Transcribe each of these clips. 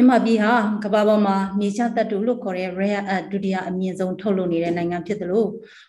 မြန်မာပြည်ဟာကမ္ဘာပေါ်မှာမြေချသတ္တုလို့ခေါ်တဲ့ rare earth ဒုတိယအမြင့်ဆုံးထုတ်လုပ်နေတဲ့နိုင်ငံဖြစ်သလို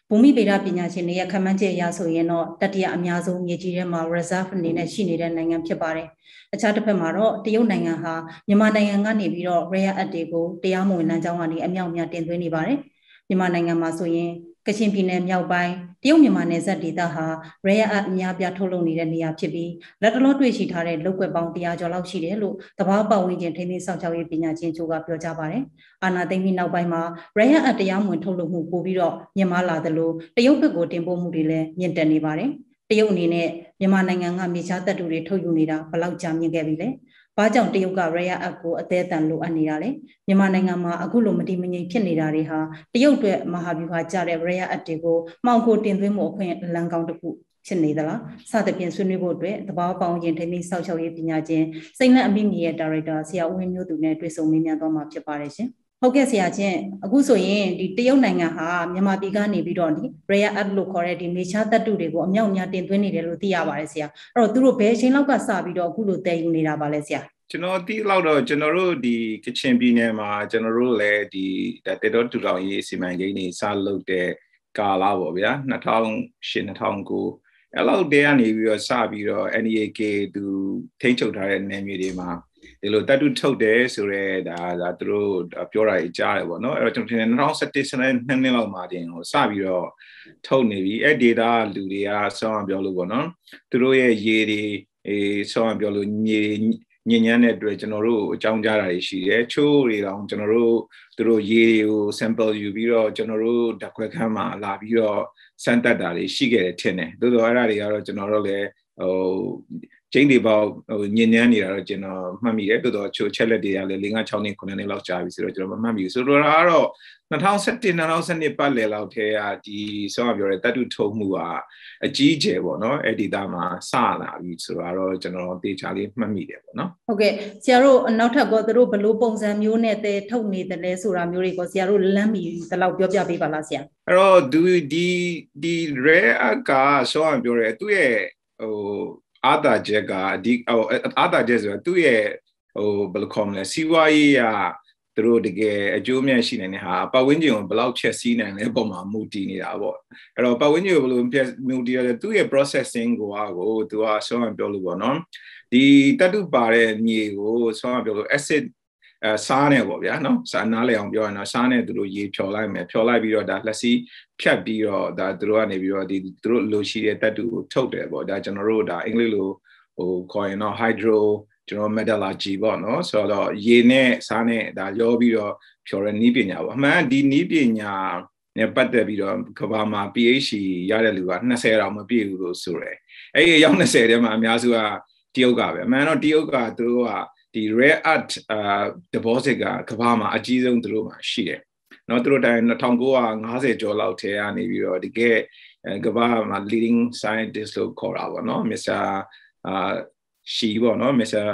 ဘူမိဗေဒပညာရှင်တွေရဲ့ခန့်မှန်းချက်အရဆိုရင်တော့တတိယအများဆုံးမြေကြီးထဲမှာ reserve အနေနဲ့ရှိနေတဲ့နိုင်ငံဖြစ်ပါတယ်။အခြားတစ်ဖက်မှာတော့တရုတ်နိုင်ငံဟာမြန်မာနိုင်ငံကနေပြီးတော့ rare earth တွေကိုတရားမဝင်လမ်းကြောင်းကနေအမြောက်များတင်သွင်းနေပါတယ်။မြန်မာနိုင်ငံမှာဆိုရင်ကချင်ပြည်နယ်မြောက်ပိုင်းတရုတ်မြန်မာနယ်စပ်ဒေသဟာ rare earth အများပြားထုတ်လုပ်နေတဲ့နေရာဖြစ်ပြီးလက်တလောတွေ့ရှိထားတဲ့လုပ်ကွက်ပေါင်း100ကျော်လောက်ရှိတယ်လို့သဘာဝပတ်ဝန်းကျင်ထိန်းသိမ်းစောင့်ရှောက်ရေးပညာရှင်ချိုးကပြောကြားပါတယ်။အာနာသိမ့်ပြီးနောက်ပိုင်းမှာ rare earth တရားမဝင်ထုတ်လုပ်မှုပိုပြီးတော့မြင့်မားလာသလိုတရုတ်ဘက်ကိုတင်ပို့မှုတွေလည်းမြင့်တက်နေပါတယ်။တရုတ်အနေနဲ့မြန်မာနိုင်ငံကမြေခြားတပ်တွေထုတ်ယူနေတာဘလောက်ကြာမြင့်ခဲ့ပြီလဲ။ဘာကြောင့်တရုတ်က rare earth ကိုအသေးအတန်လိုအပ်နေတာလဲမြန်မာနိုင်ငံမှာအခုလိုမတိမငြိမ်ဖြစ်နေတာတွေဟာတရုတ်တွေမဟာဗျူဟာကြတဲ့ rare earth တွေကိုမှောင်ကိုတင်သွင်းမှုအခွင့်အလံကောင်းတစ်ခုဖြစ်နေသလားစသဖြင့်ဆွေးနွေးဖို့အတွက်တဘာပေါင်းရင်ထိမင်းစောက်ချောက်ရေးပညာရှင်စိတ်နှံအမိမြေရဲ့ဒါရိုက်တာဆရာဦးဝင်းမျိုးသူနဲ့တွေ့ဆုံမေးမြန်းသွားမှာဖြစ်ပါတယ်ရှင်။ဟုတ်ကဲ့ဆရာချင်းအခုဆိုရင်ဒီတရုတ်နိုင်ငံဟာမြန်မာပြည်ကနေပြီးတော့ဒီ rare earth လို့ခေါ်တဲ့ဒီမေချာသတ္တုတွေကိုအမြောက်အများတင်သွင်းနေတယ်လို့သိရပါတယ်ဆရာအဲ့တော့သူတို့ဘယ်အချိန်လောက်ကစပြီးတော့အခုလိုတည်ယူနေတာပါလဲဆရာကျွန်တော်ဒီလောက်တော့ကျွန်တော်တို့ဒီကချင်ပြည်နယ်မှာကျွန်တော်တို့လည်းဒီတေတော်တူတောင်ရေးစီမံကိန်းတွေစလုပ်တဲ့ကာလပေါ့ဗျာ2008 2009အဲ့လောက်တည်းကနေပြီးတော့စပြီးတော့ NEK သူထိန်းချုပ်ထားတဲ့နယ်မြေတွေမှာဒီလိုတတ်တုထုတ်တယ်ဆိုတော့ဒါဒါသူတို့ပြောတာကြီးကြားတယ်ပေါ့နော်အဲ့တော့ကျွန်တော်ထင်တယ်2017ဆန်းနှစ်နှစ်လောက်မှာတင်ဟိုစပြီးတော့ထုတ်နေပြီအဲ့ data လူတွေကဆောင်းအောင်ပြောလို့ပေါ့နော်သူတို့ရဲ့ရေတွေအေးဆောင်းအောင်ပြောလို့မြေညဉ့်ညမ်းတဲ့အတွက်ကျွန်တော်တို့အကြောင်းကြားတာရှိတယ်ချိုးတွေတောင်ကျွန်တော်တို့သူတို့ရေတွေကို sample ယူပြီးတော့ကျွန်တော်တို့ဓာတ်ခွဲခန်းမှာလာပြီးတော့စမ်းသပ်တာတွေရှိခဲ့တယ်ထင်တယ်သို့တော်အဲ့ဒါတွေကတော့ကျွန်တော်တို့လည်းဟိုကျင်းတွေပေါ့ဟိုညဉ့်ညမ်းနေတာတော့ကျွန်တော်မှတ်မိတယ်တော်တော်ချိုချက်လက်တွေကလည်း၄၅6နှစ်9နှစ်လောက်ကြာပြီဆိုတော့ကျွန်တော်မမှတ်မိဘူးဆိုတော့ဒါကတော့2017 2017ပတ်လည်လောက်ထဲကဒီဆောင်းပြောတဲ့တတုထုံမှုကအကြီးကျယ်ပေါ့နော်အဲ့ဒီသားမှာစလာပြီဆိုတော့ကျွန်တော်တေချာလေးမှတ်မိတယ်ပေါ့နော်ဟုတ်ကဲ့ဆရာတို့နောက်ထပ်ကောသူတို့ဘလို့ပုံစံမျိုးနဲ့တဲထုတ်နေတယ်လဲဆိုတာမျိုးတွေကိုဆရာတို့လမ်းမီတလောက်ပြောပြပေးပါလားဆရာအဲ့တော့ဒီဒီ rare ကဆောင်းပြောရဲသူ့ရဲ့ဟိုအာတာဂျက်ကအဓိဟိုအာတာဂျက်ဆိုတာသူ့ရဲ့ဟိုဘယ်လိုခေါ်မလဲစီးပွားရေးရသူတို့တကယ်အကျိုးအမြတ်ရှိနိုင်တဲ့ဟာပတ်ဝန်းကျင်ကိုဘယ်လောက်ချက်စီးနိုင်လဲပုံမှာမူတည်နေတာပေါ့အဲ့တော့ပတ်ဝန်းကျင်ကိုဘယ်လိုဖြတ်မူတည်ရလဲသူ့ရဲ့ processing ကိုအားကိုသူကဆောင်းပြောလို့ပေါ့နော်ဒီတတုပါတဲ့မြေကိုဆောင်းပြောလို့ acid အဲစားနဲ့ပေါ့ဗျာနော်စားနားလေအောင်ပြောရအောင်စားနဲ့သူတို့ရေဖြော်လိုက်မယ်ဖြော်လိုက်ပြီးတော့ဒါလက်စီဖြတ်ပြီးတော့ဒါသူတို့ကနေပြီးတော့ဒီသူတို့လိုရှိတဲ့တက်တူကိုထုတ်တယ်ပေါ့ဒါကျွန်တော်တို့ဒါအင်္ဂလိပ်လိုဟိုခေါ်ရင်တော့ hydro ကျွန်တော် metallurgy ပေါ့နော်ဆိုတော့ရေနဲ့စားနဲ့ဒါရောပြီးတော့ဖြော်ရနီးပညာပေါ့အမှန်ဒီနီးပညာနဲ့ပတ်သက်ပြီးတော့ကဘာမှာ PhD ရတဲ့လူက20တောင်မပြည့်ဘူးလို့ဆိုရယ်အဲ့ဒီအယောက်20ထဲမှာအများစုကတရုတ်ကပဲအမှန်တော့တရုတ်ကသူတို့ကဒီ rare earth အာ deposit ကကမ္ဘာမှာအကြီးဆုံးသူတို့မှာရှိတယ်။နော်သူတို့တိုင်2950ကျော်လောက်ထဲကနေပြီးတော့တကယ်ကမ္ဘာမှာ leading scientist လို့ခေါ်တာပေါ့နော် Mr. အာရှီပေါ့နော် Mr.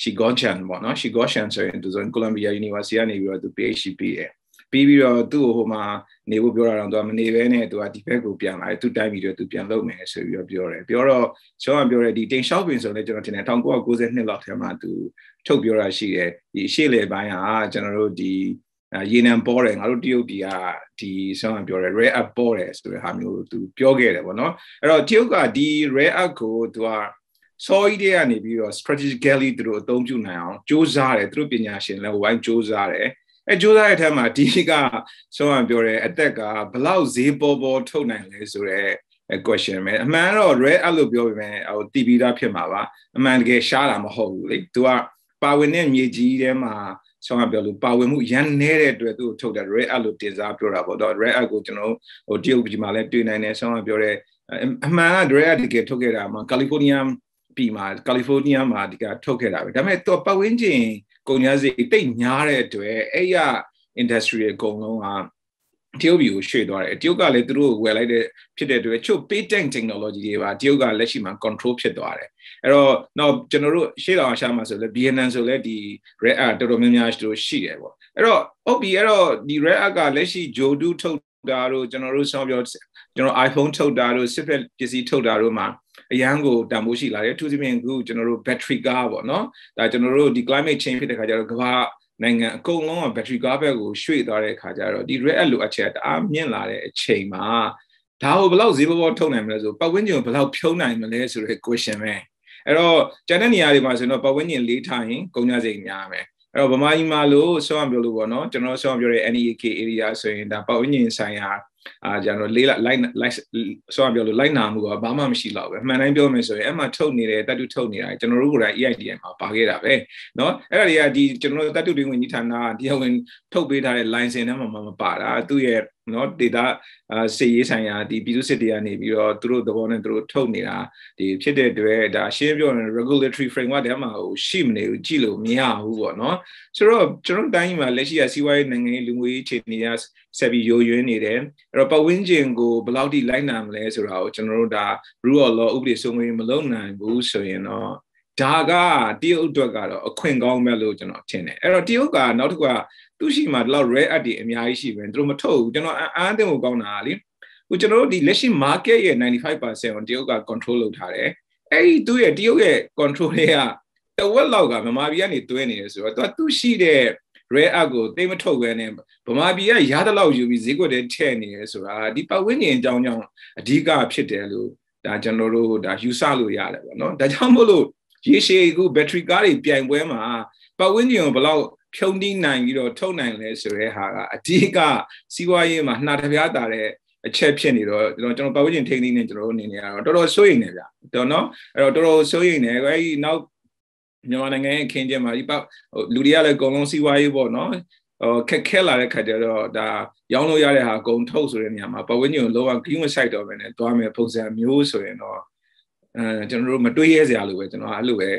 ရှီဂေါ်ချန်ပေါ့နော်ရှီဂေါ်ချန်ဆိုရင်သူဆိုရင် Columbia University ကနေပြီးတော့သူ PhD ပေးတယ်ပြီးပြီးတော့သူ့ကိုဟိုမှာနေဖို့ပြောတာတော့သူကမနေဘဲနဲ့သူကဒီဘက်ကိုပြန်လာတယ်သူတိုင်းပြီးတော့သူပြန်လုပ်မယ်ဆိုပြီးတော့ပြောတယ်ပြောတော့ကျောင်းကပြောတယ်ဒီတင်ရှောက်ပင်ဆိုလည်းကျွန်တော်ထင်တယ်1992လောက်ထဲမှာသူထုတ်ပြောတာရှိတယ်ဒီရှေ့လေပိုင်းကကျွန်တော်တို့ဒီရေနံပေါ်တယ်ငါတို့တရုတ်ပြည်ကဒီဆောင်းပြောတယ် rare up ပေါ်တယ်ဆိုတဲ့ဟာမျိုးသူပြောခဲ့တယ်ပေါ့နော်အဲ့တော့တရုတ်ကဒီ rare up ကိုသူကစော်ဤတဲ့ကနေပြီးတော့ strategically သူတို့အသုံးပြုနိုင်အောင်စ조사တယ်သူတို့ပညာရှင်လည်းဝိုင်းစ조사တယ်အဲကြိုးစားရတဲ့အထက်မှာဒီကဆုံးအောင်ပြောတဲ့အသက်ကဘလောက်ဈေးပေါ်ပေါ်ထုတ်နိုင်လဲဆိုတော့ question ပဲအမှန်တော့ red အဲ့လိုပြောပေမဲ့ဟိုတီပီတာဖြစ်မှာပါအမှန်တကယ်ရှားတာမဟုတ်ဘူးလေ तू ကပါဝင်တဲ့မြေကြီးထဲမှာဆောင်ပြောလို့ပါဝင်မှုရန်နေတဲ့အတွက်သူ့ကိုထုတ်တာ red အဲ့လိုတင်စားပြောတာပေါ့တော့ red အဲ့ကိုကျွန်တော်ဟိုတရုတ်ပြည်မှာလည်းတွေ့နိုင်တယ်ဆောင်ပြောတဲ့အမှန်က red အဲ့တကယ်ထုတ်ခဲ့တာမှာ California ပြည်မှာ California မှာဒီကထုတ်ခဲ့တာပဲဒါပေမဲ့သူကပတ်ဝန်းကျင်ကုန်ကျစရိတ်တိတ်များတဲ့အတွက်အဲ့ရ industry အကုန်လုံးကတရုတ်ပြည်ကိုရွှေ့သွားတယ်တရုတ်ကလည်းသူတို့ကိုဝယ်လိုက်တဲ့ဖြစ်တဲ့အတွက်ချုပ် patent technology တွေပါတရုတ်ကလက်ရှိမှာ control ဖြစ်သွားတယ်အဲ့တော့တော့ကျွန်တော်တို့ရှေ့တော်အရှာမှာဆိုလဲ BNN ဆိုလဲဒီ red art တော်တော်များများတို့ရှိတယ်ပေါ့အဲ့တော့ဟုတ်ပြီအဲ့တော့ဒီ red art ကလက်ရှိဂျိုဒူးထုတ်တာတို့ကျွန်တော်တို့ဆောင်းပြောကျွန်တော် iPhone ထုတ်တာတို့စစ်ဖက်ပစ္စည်းထုတ်တာတို့မှာအရန်ကိုတန်ဖိုးရှိလာတယ်အထူးသဖြင့်ခုကျွန်တော်တို့ battery car ပေါ့နော်ဒါကျွန်တော်တို့ဒီ climate change ဖြစ်တဲ့ခါကျတော့ကမ္ဘာနိုင်ငံအကုန်လုံးက battery car ဘက်ကိုရွှေ့သွားတဲ့ခါကျတော့ဒီ red alert လိုအချက်တအားမြင့်လာတဲ့အချိန်မှာဒါကိုဘယ်လောက်ဈေးပေါ်ပေါ်ထုတ်နိုင်မလဲဆိုပတ်ဝန်းကျင်ကိုဘယ်လောက်ဖြုံးနိုင်မလဲဆိုတဲ့ question ပဲအဲ့တော့ကျန်တဲ့နေရာတွေမှာဆိုတော့ပတ်ဝန်းကျင်လေးထားရင်ကုန်ကြစိတ်များမယ်အဲ့တော့ဗမာပြည်မှာလို့ဆောင်းပြောလို့ပေါ့နော်ကျွန်တော်ဆောင်းပြောတဲ့ NEK area ဆိုရင်ဒါပတ်ဝန်းကျင်ဆိုင်ရာအာကျွန်တော်လေးလိုက်လိုက်ဆောင်းပြောလို့လိုက်နာမှုကဘာမှမရှိတော့ပဲအမှန်တိုင်းပြောမယ်ဆိုရင်အဲ့မှာထုတ်နေတဲ့တတ်တုထုတ်နေတာကျွန်တော်တို့ကိုယ်တိုင် EIDM မှာပါခဲ့တာပဲเนาะအဲ့ဒါတွေကဒီကျွန်တော်တို့တတ်တုတွင်ဝင်ကြီးဌာနတရားဝင်ထုတ်ပေးထားတဲ့ license ထဲမှာမပါတာသူ့ရဲ့နော်ဒေတာစေရေးဆိုင်ရာဒီပြည်သူစစ်တွေကနေပြီးတော့သူတို့သဘောနဲ့သူတို့ထုတ်နေတာဒီဖြစ်တဲ့တွေ့ဒါရှင်းပြောရင် regulatory framework တဲမှာဟိုရှိမနေဘူးကြည့်လို့မရဘူးပေါ့နော်ဆိုတော့ကျွန်တော်တိုင်းမှာလက်ရှိကစီးပွားရေးနိုင်ငံရေးလူမျိုးရေးခြေနေရဆက်ပြီးရိုးရွင်းနေတယ်အဲ့တော့ပတ်ဝန်းကျင်ကိုဘယ်လောက်ထိလိုက်နာမလဲဆိုတာကိုကျွန်တော်တို့ဒါ rule of law ဥပဒေစိုးမိုးရေးမလုပ်နိုင်ဘူးဆိုရင်တော့ဒါကတရုတ်အတွက်ကတော့အခွင့်ကောင်းပဲလို့ကျွန်တော်ထင်တယ်အဲ့တော့တရုတ်ကနောက်တစ်ခုကသူ့ရှိမှာဒီလောက် rare earth တွေအများကြီးရှိပဲသူတို့မထုတ်ဘူးကျွန်တော်အားအသင့်ကိုကောင်းတာလေဟိုကျွန်တော်တို့ဒီလက်ရှိ market ရဲ့95%ကိုတရုတ်က control လုပ်ထားတယ်အဲ့ဒီသူ့ရဲ့တရုတ်ရဲ့ control တွေကတဝက်လောက်ကဗမာပြည်ကနေတွင်းနေတယ်ဆိုတော့သူကသူ့ရှိတဲ့ rare earth ကိုသိမထုတ်ပဲနဲ့ဗမာပြည်ကရသလောက်ယူပြီးဈေးကွက်ထဲထည့်နေတယ်ဆိုတာဒီပတ်ဝန်းကျင်အကြောင်းကြောင့်အဓိကဖြစ်တယ်လို့ဒါကျွန်တော်တို့ဒါယူဆလို့ရတယ်ပေါ့နော်ဒါကြောင့်မို့လို့ရေရှည်အခုဘက်ထရီကားတွေပြိုင်ပွဲမှာပတ်ဝန်းကျင်ကိုဘလောက်ဖြုံနှီးနိုင်ပြီးတော့ထုတ်နိုင်လဲဆိုတဲ့ဟာကအဓိကစီးပွားရေးမှာနှာတစ်ပြားတာတဲ့အချက်ဖြစ်နေတော့ကျွန်တော်ကျွန်တော်ပတ်ဝန်းကျင်ထိန်းသိမ်းနေကျွန်တော်တို့အနေနဲ့ကတော့တော်တော်စိုးရိမ်နေဗျတော်နော်အဲ့တော့တော်တော်စိုးရိမ်နေအဲဒီနောက်မြန်မာနိုင်ငံရဲ့ခင်းကျင်းမှာဒီပတ်လူတွေကလည်းအကုန်လုံးစီးပွားရေးပေါ့နော်ဟိုခက်ခဲလာတဲ့ခါကျတော့ဒါရောင်းလို့ရတဲ့ဟာအကုန်ထုတ်ဆိုတဲ့နေရာမှာပတ်ဝန်းကျင်ကိုလောက green website တော့ပဲနဲ့တွားမယ်ပုံစံမျိုးဆိုရင်တော့အဲကျွန်တော်တို့မတွေးရဲစရာလိုပဲကျွန်တော်အဲ့လိုပဲ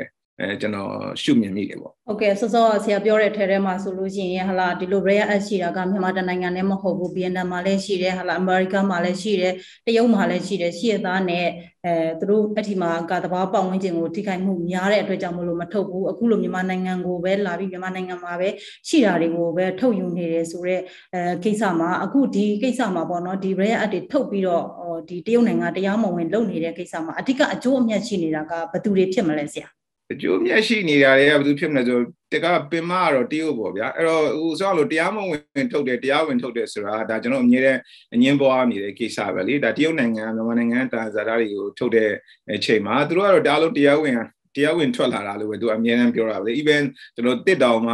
အဲကျွန်တော်ရှုမြင်မိတယ်ပေါ့ဟုတ်ကဲ့စောစောဆရာပြောတဲ့ထဲထဲမှာဆိုလို့ရှိရင်ဟလာဒီလို rare act ရှိတာကမြန်မာတနိုင်ငံနဲ့မဟုတ်ဘူးဗီယက်နမ်မှာလည်းရှိတယ်ဟလာအမေရိကမှာလည်းရှိတယ်တရုတ်မှာလည်းရှိတယ်ရှေ့သားနဲ့အဲသူတို့အထီမှာကတဘာပတ်ဝန်းကျင်ကိုထိခိုက်မှုများတဲ့အတွက်ကြောင့်မလို့မထုတ်ဘူးအခုလိုမြန်မာနိုင်ငံကိုပဲလာပြီးမြန်မာနိုင်ငံမှာပဲရှိတာတွေကိုပဲထုတ်ယူနေတယ်ဆိုတော့အဲကိစ္စမှာအခုဒီကိစ္စမှာပေါ့နော်ဒီ rare act တွေထုတ်ပြီးတော့ဒီတရုတ်နိုင်ငံတရားမဝင်လုပ်နေတဲ့ကိစ္စမှာအဓိကအကျိုးအမြတ်ရှိနေတာကဘယ်သူတွေဖြစ်မလဲဆရာအကျိုးမြတ်ရှိနေတာတွေကဘာလို့ဖြစ်မလဲဆိုတကပင်မကတော့တရုတ်ပေါ့ဗျာအဲ့တော့ဟိုဆိုလို့တရားမဝင်ထုတ်တယ်တရားဝင် ထုတ်တယ်ဆိုတာဒါကျွန်တော်အမြဲတမ်းအငင်းပွားနေတဲ့ကိစ္စပဲလေဒါတရုတ်နိုင်ငံမြန်မာနိုင်ငံတာဇာတာတွေကိုထုတ်တဲ့အချိန်မှာသူတို့ကတော့ဒါလို့တရားဝင်တရားဝင်ထွက်လာတာလို့ပဲသူအမြဲတမ်းပြောတာပဲ even ကျွန်တော်တစ်တောင်မှ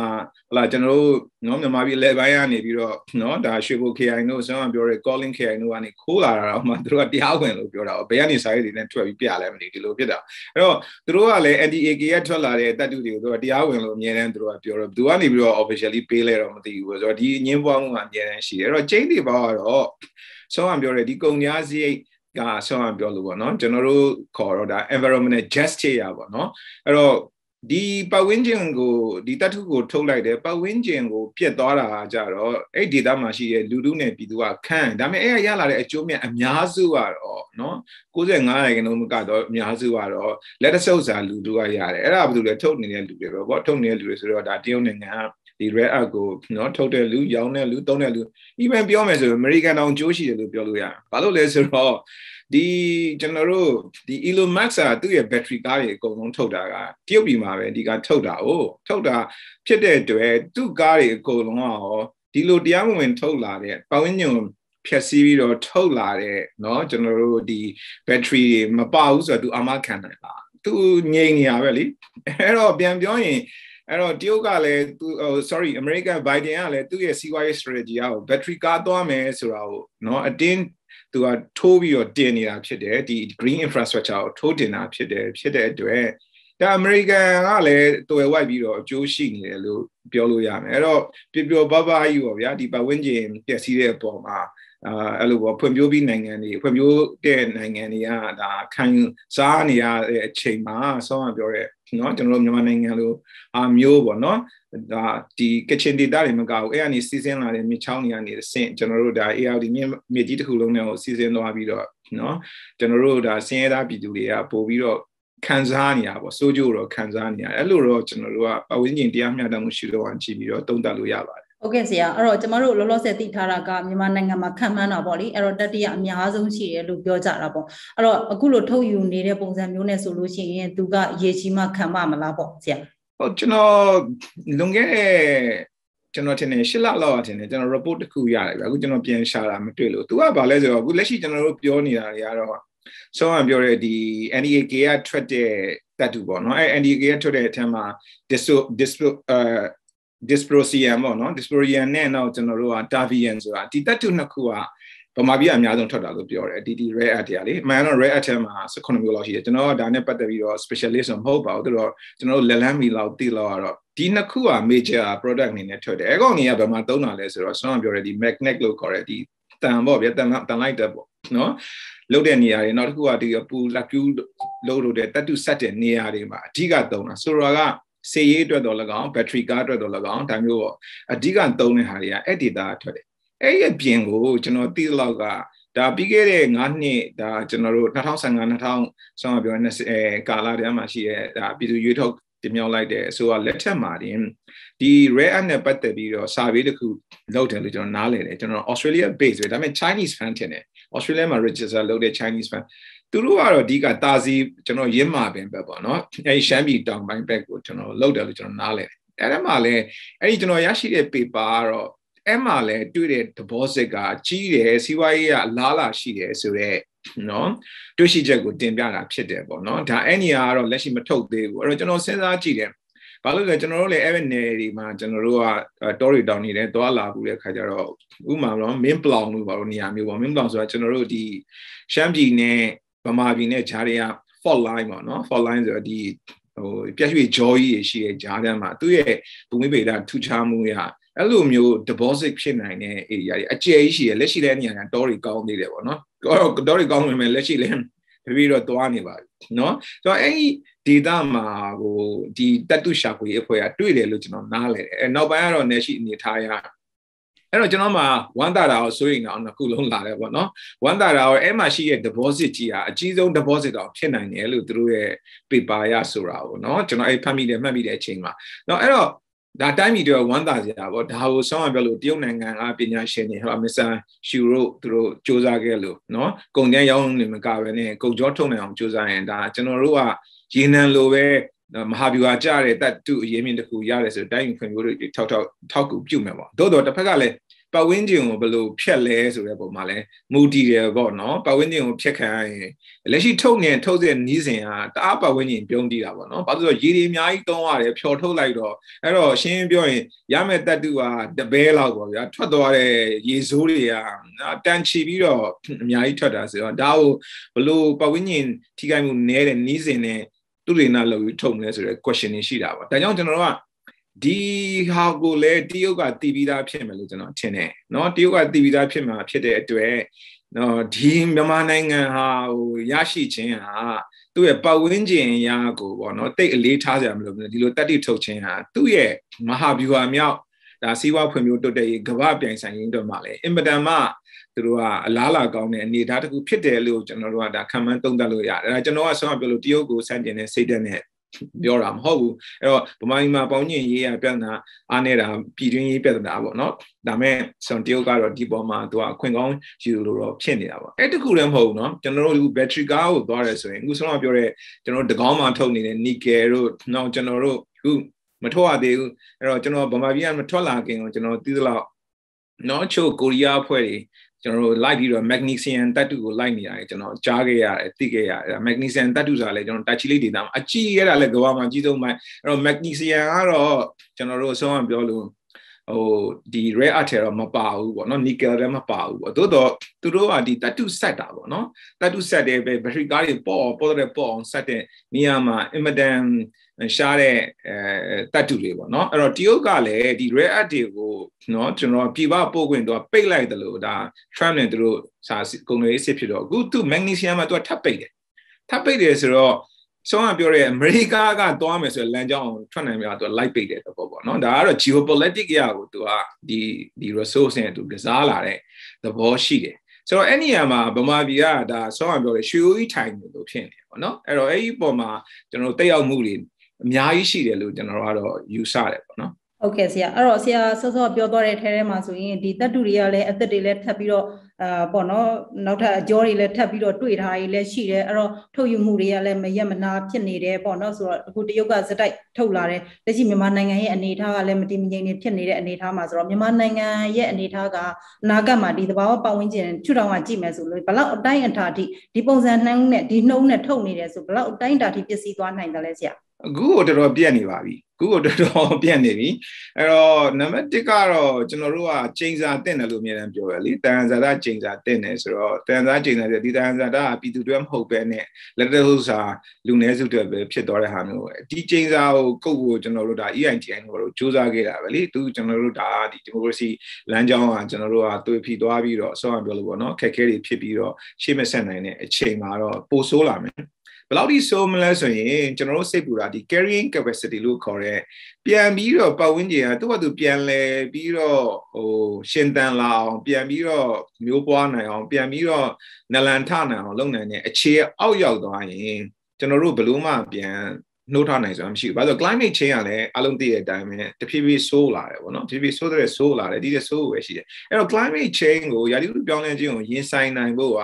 ဟလာကျွန်တော်တို့နော်မြန်မာပြည်လက်ပိုင်းကနေပြီးတော့နော်ဒါရွှေဘို KI တို့ဆောင်းပြောရဲ calling KI တို့ကနေခိုးလာတာတော့မှသူတို့ကတရားဝင်လို့ပြောတာဘယ်ကနေစာရေးတွေနဲ့ထွက်ပြီးပြလဲမသိဒီလိုဖြစ်တာအဲ့တော့သူတို့ကလည်း NDAK ရထွက်လာတဲ့တပ်တူတွေကိုသူကတရားဝင်လို့အမြဲတမ်းသူတို့ကပြောတော့သူကနေပြီးတော့ officially ပေးလဲတော့မသိဘူးဆိုတော့ဒီအငင်းပွားမှုကအမြဲတမ်းရှိတယ်အဲ့တော့ chain တွေပေါ့ကတော့ဆောင်းပြောရဲဒီကုန်ညာစရိတ်ဒါဆောင်းပြောလို့ပေါ့နော်ကျွန်တော်တို့ခေါ်တော့ဒါ environmental justice ရပေါ့နော်အဲ့တော့ဒီပတ်ဝန်းကျင်ကိုဒီတတ်ထုကိုထုတ်လိုက်တယ်ပတ်ဝန်းကျင်ကိုပြက်သွားတာကြတော့အဲ့ဒေတာမှာရှိတဲ့လူလူနဲ့ပြည်သူကခံဒါပေမဲ့အဲ့ရရလာတဲ့အကျိုးမြတ်အများစုကတော့နော်95ရာခိုင်နှုန်းကတော့အများစုကတော့လက်တဆုပ်စာလူလူကရတယ်အဲ့ဒါဘာလို့လဲထုတ်နေတဲ့လူတွေပဲပေါ့ထုတ်နေတဲ့လူတွေဆိုတော့ဒါတရုတ်နိုင်ငံကဒီ red art ကိုနော်ထုတ်တဲ့လူရောင်းတဲ့လူသုံးတဲ့လူ even ပြောမယ်ဆိုရင် American တောင်ကြိုးရှိတယ်လို့ပြောလို့ရတယ်ဘာလို့လဲဆိုတော့ဒီကျွန်တော်တို့ဒီ Elon Musk ကသူ့ရဲ့ battery ကားတွေအကုန်လုံးထုတ်တာကတရုတ်ပြည်မှာပဲဒီကထုတ်တာ哦ထုတ်တာဖြစ်တဲ့အတွက်သူ့ကားတွေအကုန်လုံးကရောဒီလိုတရားမဝင်ထုတ်လာတဲ့ပဝင်းညွန်ဖြည့်ဆည်းပြီးတော့ထုတ်လာတဲ့เนาะကျွန်တော်တို့ဒီ battery မပေါဘူးဆိုတော့သူအမခံနိုင်လားသူငြိမ်နေရပဲလीအဲ့တော့ပြန်ပြောရင်အဲ့တော့တရုတ်ကလည်းသူ sorry American Biden ကလည်းသူ့ရဲ့ CY strategy ကို battery ကားသွားမယ်ဆိုတာကိုเนาะအတင်းသူကထိုးပြီးတော့တင်နေတာဖြစ်တယ်ဒီ green infrastructure ကိုထိုးတင်တာဖြစ်တယ်ဖြစ်တဲ့အတွက်ဒါအမေရိကန်ကလည်းတော်ရွက်ပြီးတော့အကျိုးရှိနေတယ်လို့ပြောလို့ရမယ်အဲ့တော့ပျော်ပျော်ပါးပါးကြီးပေါ့ဗျာဒီပတ်ဝန်းကျင်ပျက်စီးတဲ့အပေါ်မှာအာအဲ့လိုပေါ့ဖွံ့ဖြိုးပြီးနိုင်ငံတွေဖွံ့ဖြိုးတဲ့နိုင်ငံတွေကဒါခံစားနေရတဲ့အချိန်မှာဆောင်းရပြောတဲ့နော်ကျွန်တော်တို့မြန်မာနိုင်ငံလိုအာမျိုးပေါ့နော်ဒါဒီကချင်ဒေသတွေမကဘူးအဲ့ကနေစီစဉ်လာတဲ့မြချောင်းတွေကနေဆင့်ကျွန်တော်တို့ဒါ ARD မြမြကြီးတစ်ခုလုံးနဲ့ကိုစီစဉ်သွားပြီးတော့နော်ကျွန်တော်တို့ဒါဆင်းရဲသားပြည်သူတွေကပို့ပြီးတော့ခံစားနေရပေါ့စိုးကျိုးတော့ခံစားနေရအဲ့လိုတော့ကျွန်တော်တို့ကပဝင်းကျင်တရားမျှတမှုရှိတော့အောင်ကြည့်ပြီးတော့တုံ့တက်လို့ရပါတယ်ဟုတ်ကဲ့ဆရာအဲ့တော့ကျမတို့လောလောဆယ်သိထားတာကမြန်မာနိုင်ငံမှာခံမှန်းတာပေါ့လေအဲ့တော့တတိယအများဆုံးရှိတယ်လို့ပြောကြတာပေါ့အဲ့တော့အခုလိုထုတ်ယူနေတဲ့ပုံစံမျိုးနဲ့ဆိုလို့ရှိရင်သူကရေချီမှခံမမလားပေါ့ဆရာဟုတ်ကျွန်တော်လွန်ခဲ့တဲ့ကျွန်တော်ထင်တယ်ရှစ်လလောက်ထင်တယ်ကျွန်တော် report တစ်ခုရတယ်ဗျအခုကျွန်တော်ပြန်ရှာတာမတွေ့လို့သူကဘာလဲဆိုတော့အခုလက်ရှိကျွန်တော်တို့ပြောနေတာတွေကတော့ဆောင်းပြောတဲ့ဒီ NDAK ကထွက်တဲ့တတ်တူပေါ့နော်အဲ NDAK ကထွက်တဲ့အထက်မှာ disso disso အဲ dysprosium ပေါ့နော် dysprosium နဲ့တော့ကျွန်တော်တို့က tavian ဆိုတာဒီတက်တူနှစ်ခုကဗမာပြည်အများဆုံးထွက်တာလို့ပြောတယ်ဒီဒီ rare earth တရားလေအမှန်တော့ rare earth မှာ16မျိုးလောက်ရှိတယ်ကျွန်တော်ကဒါနဲ့ပတ်သက်ပြီးတော့ specialist မဟုတ်ပါဘူးသူတို့ကျွန်တော်တို့လက်လန်းမီလောက်တိလောက်ရတော့ဒီနှစ်ခုက major product အနေနဲ့ထွက်တယ်အဲကောင်ကြီးကဗမာသုံးတာလဲဆိုတော့ကျွန်တော်ပြောတယ်ဒီ magnet လို့ခေါ်တဲ့ဒီတန်ပေါ့ဗျာတန်တန်လိုက်တဲ့ပေါ့နော်လုတ်တဲ့နေရာတွေနောက်တစ်ခုကဒီပူလက်ကူးလုတ်လို့တဲ့တတ်တူဆက်တဲ့နေရာတွေမှာအဓိကသုံးတာဆိုတော့ကစေရေးအတွက်တော့၎င်းဘက်ထရီကားအတွက်တော့၎င်းဒါမျိုးပေါ့အဓိကသုံးတဲ့ဟာတွေကအဲ့ဒီသားထွက်တယ်အဲ့ဒီအပြင်ကိုကျွန်တော်သိလောက်ကဒါပြီးခဲ့တဲ့9နှစ်ဒါကျွန်တော်တို့2015 2000ဆောင်းပြောနေအဲကာလာတန်းမှာရှိရဲ့ဒါပြည်သူရွေးထောက်တင်မြှောက်လိုက်တဲ့ဆိုတော့လက်ထက်မှာတင်ဒီ rare app နဲ့ပတ်သက်ပြီးတော့ survey တစ်ခုလုပ်တယ်လို့ကျွန်တော်နားလည်တယ်ကျွန်တော် Australia base ပဲဒါပေမဲ့ Chinese fan တင်တယ် Australia မှာ register လုပ်တဲ့ Chinese fan သူတို့ကတော့အဓိကတာစီကျွန်တော်ရင်းမာပင်ဘက်ပေါ့နော်အဲဒီရှမ်းပြည်တောင်ပိုင်းဘက်ကိုကျွန်တော်လောက်တယ်လို့ကျွန်တော်နားလဲတယ်အဲဒီမှာလည်းအဲဒီကျွန်တော် ရရှိတဲ့ paper ကတော့အဲ့မှာလည်းတွေ့တဲ့သဘောစစ်ကကြီးတယ်စီးပွားရေးကအလားလာရှိတယ်ဆိုတော့နော်တွေ့ရှိချက်ကိုတင်ပြတာဖြစ်တယ်ပေါ့နော်ဒါအဲ့နေရာကတော့လက်ရှိမထုတ်သေးဘူးအဲ့တော့ကျွန်တော်စဉ်းစားကြည့်တယ်ဘာလို့လဲကျွန်တော်တို့လည်းအဲ့နယ်ဒီမှာကျွန်တော်တို့ကတော်ရီတောင်နေတယ်သွားလာဘူးတဲ့ခါကျတော့ဥမာတော့မင်းပလောင်လို့ပါလို့နေရာမျိုးပေါ့မင်းပလောင်ဆိုတာကျွန်တော်တို့ဒီရှမ်းပြည်နယ်ဗမာပြည်နဲ့ဂျားတွေက fault line ပေါ့နော် fault line ဆိုတော့ဒီဟိုပြက်ရွှေကြောကြီးရှိရဲ့ဂျားတန်းမှာသူ့ရဲ့ဘူမိဗေဒထူခြားမှုရအဲ့လိုမျိုး deposit ဖြစ်နိုင်တဲ့ area တွေအကျယ်ကြီးရှိရလက်ရှိလည်းနေရာကတော်တွေကောင်းသေးတယ်ပေါ့နော်တော်တွေကောင်းနေမယ်လက်ရှိလည်းတပည့်တော့သွားနေပါပြီเนาะဆိုတော့အဲ့ဒီဒေတာမှာဟိုဒီတတုရှာခွေအဖွဲ့ကတွေ့တယ်လို့ကျွန်တော်နားလည်တယ်အဲနောက်ပိုင်းကတော့ ਨੇ ရှိအနေထားရအဲ့တော့ကျွန်တော်မှဝမ်းတာတာကိုစိုးရိမ်တာအောင်တစ်ခုလုံးလာတယ်ပေါ့နော်ဝမ်းတာတာကိုအဲ့မှာရှိတဲ့ deposit ကြီးဟာအကြီးဆုံး deposit တော့ဖြစ်နိုင်တယ်လို့သူတို့ရဲ့ paper ရဆိုတာပေါ့နော်ကျွန်တော်အဲ့ဖတ်မိတယ်မှတ်မိတဲ့အချိန်မှာတော့အဲ့တော့ဒါတိုင်းပြည်တော်ဝမ်းသာစရာပေါ့ဒါကိုဆောင်းရပြောလို့တရုတ်နိုင်ငံကပညာရှင်တွေဟောမစ္စတာရှူရိုသူတို့စ조사ခဲ့လို့เนาะကုန်ကြမ်းရောင်းနေမကပဲနဲ့ကုန်ကြောထုတ်နိုင်အောင်조사ရင်ဒါကျွန်တော်တို့ကရေနံလိုပဲမဟာဗျူဟာကြတဲ့တတ်တုအရေးမြင့်တစ်ခုရတယ်ဆိုတိုင်းပြည်ဖွံ့ဖြိုးတွေထောက်ထောက်ထောက်ကူပြုမယ်ပေါ့သို့တော့တစ်ဖက်ကလည်းပတ်ဝန်းကျင်ကိုဘယ်လိုဖြတ်လဲဆိုတဲ့ပုံမှာလဲမူတည်တယ်ပေါ့နော်ပတ်ဝန်းကျင်ကိုဖြတ်ခံရရင်လက်ရှိထုတ်ငင်ထုတ်တဲ့နီးစဉ်ကတအားပတ်ဝန်းကျင်ပြုံးတည်တာပေါ့နော်ဘာလို့လဲရေတွေအများကြီးတုံးရတယ်ဖြော်ထုတ်လိုက်တော့အဲ့တော့ရှင်းပြောရင်ရမယ်တတ်တူဟာတပဲလောက်ပေါ့ဗျာထွက်သွားတဲ့ရေစိုးတွေကတန်ချီပြီးတော့အများကြီးထွက်တာဆိုတော့ဒါကိုဘယ်လိုပတ်ဝန်းကျင်ထိခိုက်မှုနည်းတဲ့နီးစဉ်နဲ့သူတွေနာလောက်ပြီးထုတ်မလဲဆိုတဲ့ question တွေရှိတာပေါ့ဒါကြောင့်ကျွန်တော်တို့ကဒီဟာကိုလည်းတရုတ်ကတည်ပြီးသားဖြစ်မယ်လို့ကျွန်တော်ထင်တယ်เนาะတရုတ်ကတည်ပြီးသားဖြစ်မှာဖြစ်တဲ့အတွက်เนาะဒီမြန်မာနိုင်ငံ ဟာဟိုရရှိခြင်းဟာသူ့ရဲ့ပတ်ဝန်းကျင်ရာကိုပေါ့เนาะတိတ်အလေးထားကြရမလို့ဒီလိုတက်တိထုတ်ခြင်းဟာသူ့ရဲ့မဟာဗျူဟာမြောက်ဒါစီးပွားဖွံ့ဖြိုးတိုးတက်ရေးကမ္ဘာပြိုင်ဆိုင်ရင်းတို့မှလည်းအင်မတန်မှသူတို့ကအလားလာကောင်းတဲ့အနေအထားတစ်ခုဖြစ်တယ်လို့ကျွန်တော်တို့ကဒါခံမှန်းသုံးသပ်လို့ရတယ်။အဲဒါကျွန်တော်ကဆောင်းပြောလို့တရုတ်ကိုစန့်ကျင်တဲ့စိတ်ဓာတ်နဲ့ပြောတာမဟုတ်ဘူးအဲ့တော့ဗမာပြည်မှာပေါင်းညင်ရေးရပြဿနာအားနေတာပြည်တွင်းရေးပြဿနာပေါ့နော်ဒါမဲ့ဆွန်တရုတ်ကတော့ဒီပေါ်မှာသူကအခွင့်ကောင်းယူလို့တော့ဖြစ်နေတာပေါ့အဲ့တခုလည်းမဟုတ်ဘူးနော်ကျွန်တော်တို့ဘက်ထရီကားကိုသွားရဲဆိုရင်အခုဆုံးတော့ပြောတဲ့ကျွန်တော်တို့တကောင်းမှထုတ်နေတဲ့နီကယ်တို့နောက်ကျွန်တော်တို့အခုမထွက်ရသေးဘူးအဲ့တော့ကျွန်တော်ဗမာပြည်ကမထွက်လာခင်ကိုကျွန်တော်သိသလောက်နော်ချို့ကိုရီးယားအဖွဲ့တွေကျွန်တော်တို့လိုက်ပြီးတော့ magnesium ဓာတုကိုလိုက်နေရတယ်ကျွန်တော်ကြားခဲ့ရတယ်သိခဲ့ရတယ် magnesium ဓာတုဆိုတာလည်းကျွန်တော်တာချီလေးဒေတာမှာအကြည့်ရတာလည်းကဘာမှာအကြီးဆုံးပိုင်းအဲ့တော့ magnesium ကတော့ကျွန်တော်တို့အဆုံးအပြောလို့ဟိုဒီ rare earth တော့မပါဘူးပေါ့နော် nickel လည်းမပါဘူးပေါ့သို့တော့သူတို့ကဒီဓာတုဆက်တာပေါ့နော်ဓာတုဆက်တယ်ပဲ battery ကားတွေပေါ့ပေါ်တဲ့ပေါ့အောင်ဆက်တဲ့နေရာမှာ immediate ရှားတဲ့အဲတတ်တူတွေပေါ့နော်အဲ့တော့တရုတ်ကလည်းဒီ rare earth တွေကိုနော်ကျွန်တော်ပြည်ပပို့ခွင့်တော့ပိတ်လိုက်တယ်လို့ဒါ Trump နဲ့သူတို့စာကုန်သွယ်ရေးစစ်ဖြစ်တော့အခုသူ magnesium မှာသူကထပ်ပိတ်တယ်ထပ်ပိတ်တယ်ဆိုတော့ဆုံးကပြောရဲအမေရိကကသွားမယ်ဆိုရင်လမ်းကြောင်းထွက်နိုင်မှာသူကလိုက်ပိတ်တဲ့သဘောပေါ့နော်ဒါကတော့ geopolitic ရာကိုသူကဒီဒီ resource နဲ့သူကစားလာတဲ့သဘောရှိတယ်ဆိုတော့အဲ့ဒီနေရာမှာဗမာပြည်ကဒါဆောင်းအောင်ပြောရရွှေဦးကြီးထိုင်နေလို့ဖြစ်နေတယ်ပေါ့နော်အဲ့တော့အဲ့ဒီပုံမှာကျွန်တော်တို့တက်ရောက်မှုတွေအများကြီးရှိတယ်လို့ကျွန်တော်ကတော့ယူဆတယ်ပေါ့နော်ဟုတ်ကဲ့ဆရာအဲ့တော့ဆရာစောစောပြောသွားတဲ့ထဲထဲမှာဆိုရင်ဒီတတူတွေကလည်းအသက်တွေလည်းထပ်ပြီးတော့အာပေါ့နော်နောက်ထပ်အကြောတွေလည်းထပ်ပြီးတော့တွေ့ထားရည်လည်းရှိတယ်အဲ့တော့ထုတ်ယူမှုတွေကလည်းမရက်မနာဖြစ်နေတယ်ပေါ့နော်ဆိုတော့အခုတရုတ်ကစတိုက်ထုတ်လာတယ်လက်ရှိမြန်မာနိုင်ငံရဲ့အနေအထားကလည်းမတည်မငြိမ်နေဖြစ်နေတဲ့အနေအထားမှာဆိုတော့မြန်မာနိုင်ငံရဲ့အနေအထားကအနာဂတ်မှာဒီသဘာဝပတ်ဝန်းကျင်ချူထောင်ကကြည့်မယ်ဆိုလို့ဘလောက်အတိုင်းအတာအထိဒီပုံစံနှုံးနဲ့ဒီနှုံးနဲ့ထုတ်နေတယ်ဆိုဘလောက်အတိုင်းအတာအထိပျက်စီးသွားနိုင်တယ်လဲဆရာ။အခုကိုတော်တော်ပြက်နေပါပြီအခုကိုတော်တော်ပြက်နေပြီအဲ့တော့နံပါတ်1ကတော့ကျွန်တော်တို့ကချိန်စာတင့်တယ်လို့အများအားပြောရလေတန်ဇာတာချိန်စာတင့်တယ်ဆိုတော့တန်ဇာချိန်စာတဲ့ဒီတန်ဇာတာကပြည်သူတွေမဟုတ်ပဲနဲ့လက်တဟုတ်စာလူနည်းစုတွေပဲဖြစ်သွားတဲ့ဟာမျိုးပဲဒီချိန်စာကိုကုတ်ကိုကျွန်တော်တို့ဒါ EITI ကိုတို့စူးစမ်းခဲ့တာပဲလေသူကျွန်တော်တို့ဒါဒီဒီမိုကရေစီလမ်းကြောင်းကကျွန်တော်တို့ကသွေဖီသွားပြီးတော့အစောကပြောလို့ပေါ့နော်ခက်ခဲတွေဖြစ်ပြီးတော့ရှေ့မဆက်နိုင်တဲ့အချိန်မှာတော့ပိုဆိုးလာမယ်ဘယ်လောက်ထိဆိုးမလဲဆိုရင်ကျွန်တော်တို့စိတ်ပူတာဒီ carrying capacity လို့ခေါ်တဲ့ပြန်ပြီးတော့ပတ်ဝန်းကျင်ကသူ့ဘာသူပြန်လဲပြီးတော့ဟိုရှင်သန်လာအောင်ပြန်ပြီးတော့မျိုးပွားနိုင်အောင် ပြန်ပြီးတော့နလန်ထနိုင်အောင်လုပ်နိုင်တဲ့အခြေအောက်ရောက်သွားရင်ကျွန်တော်တို့ဘလို့မှပြန်နှိုးထားနိုင်စွမ်းမရှိဘူး။ဘာလို့ climate change ကလည်းအလုံးသိတဲ့အတိုင်းပဲတဖြည်းဖြည်းဆိုးလာတယ်ပေါ့နော်။ဖြည်းဖြည်းဆိုးတဲ့ဆိုးလာတယ်ဒီတဲ့ဆိုးပဲရှိတယ်။အဲ့တော့ climate change ကိုရာသီဥတုပြောင်းလဲခြင်းကိုရင်ဆိုင်နိုင်ဖို့က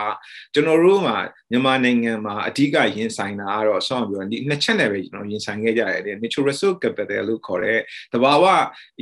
ကျွန်တော်တို့မှာမြန်မာနိုင်ငံမှာအဓိကရင်ဆိုင်တာကတော့ဆောင်းပြီးတော့ဒီနှစ်ချက်နဲ့ပဲကျွန်တော်ရင်ဆိုင်ခဲ့ကြရတယ်။ natural resource capital လို့ခေါ်တဲ့တဘာဝ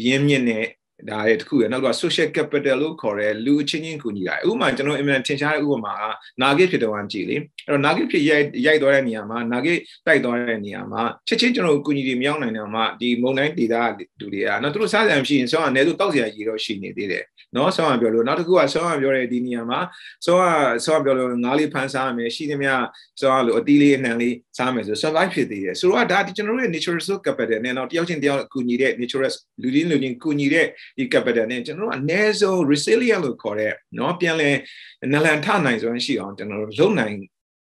ရင်းမြစ်နဲ့ဒါရဲ့တခုရနောက်တော့ social capital လို့ခေါ်တဲ့လူအချင်းချင်းကူညီတာဥပမာကျွန်တော်အင်မတန်ထင်ရှားတဲ့ဥပမာကနာဂစ်ဖြစ်တော်ကကြည်လေအဲ့တော့နာဂစ်ဖြစ်ရိုက်ရိုက်သွားတဲ့နေရာမှာနာဂစ်တိုက်သွားတဲ့နေရာမှာချက်ချင်းကျွန်တော်ကူညီတွေမြောင်းနိုင်တယ်မှာဒီမုံတိုင်းဒေတာလူတွေကနော်သူတို့စားစရာမရှိရင်ဆောင်းအနေနဲ့တောက်စရာကြီးတော့ရှိနေသေးတယ်နော်ဆောင်းကပြောလို့နောက်တစ်ခုကဆောင်းကပြောတဲ့ဒီနေရာမှာဆောင်းကဆောင်းကပြောလို့ငါးလေးဖန်စားမယ်ရှိသမျှဆောင်းကလို့အတီးလေးအနှံလေးစားမယ်ဆို survive ဖြစ်သေးတယ်ဆိုတော့ဒါကျွန်တော်တို့ရဲ့ natural capital နဲ့တော့တယောက်ချင်းတယောက်ကူညီတဲ့ natural လူချင်းလူချင်းကူညီတဲ့ဒီ capital နဲ့ကျွန်တော်တို့အနည်းဆုံး resilient လို့ခေါ်တဲ့เนาะပြန်လဲနလန်ထနိုင်စွမ်းရှိအောင်ကျွန်တော်တို့လုပ်နိုင်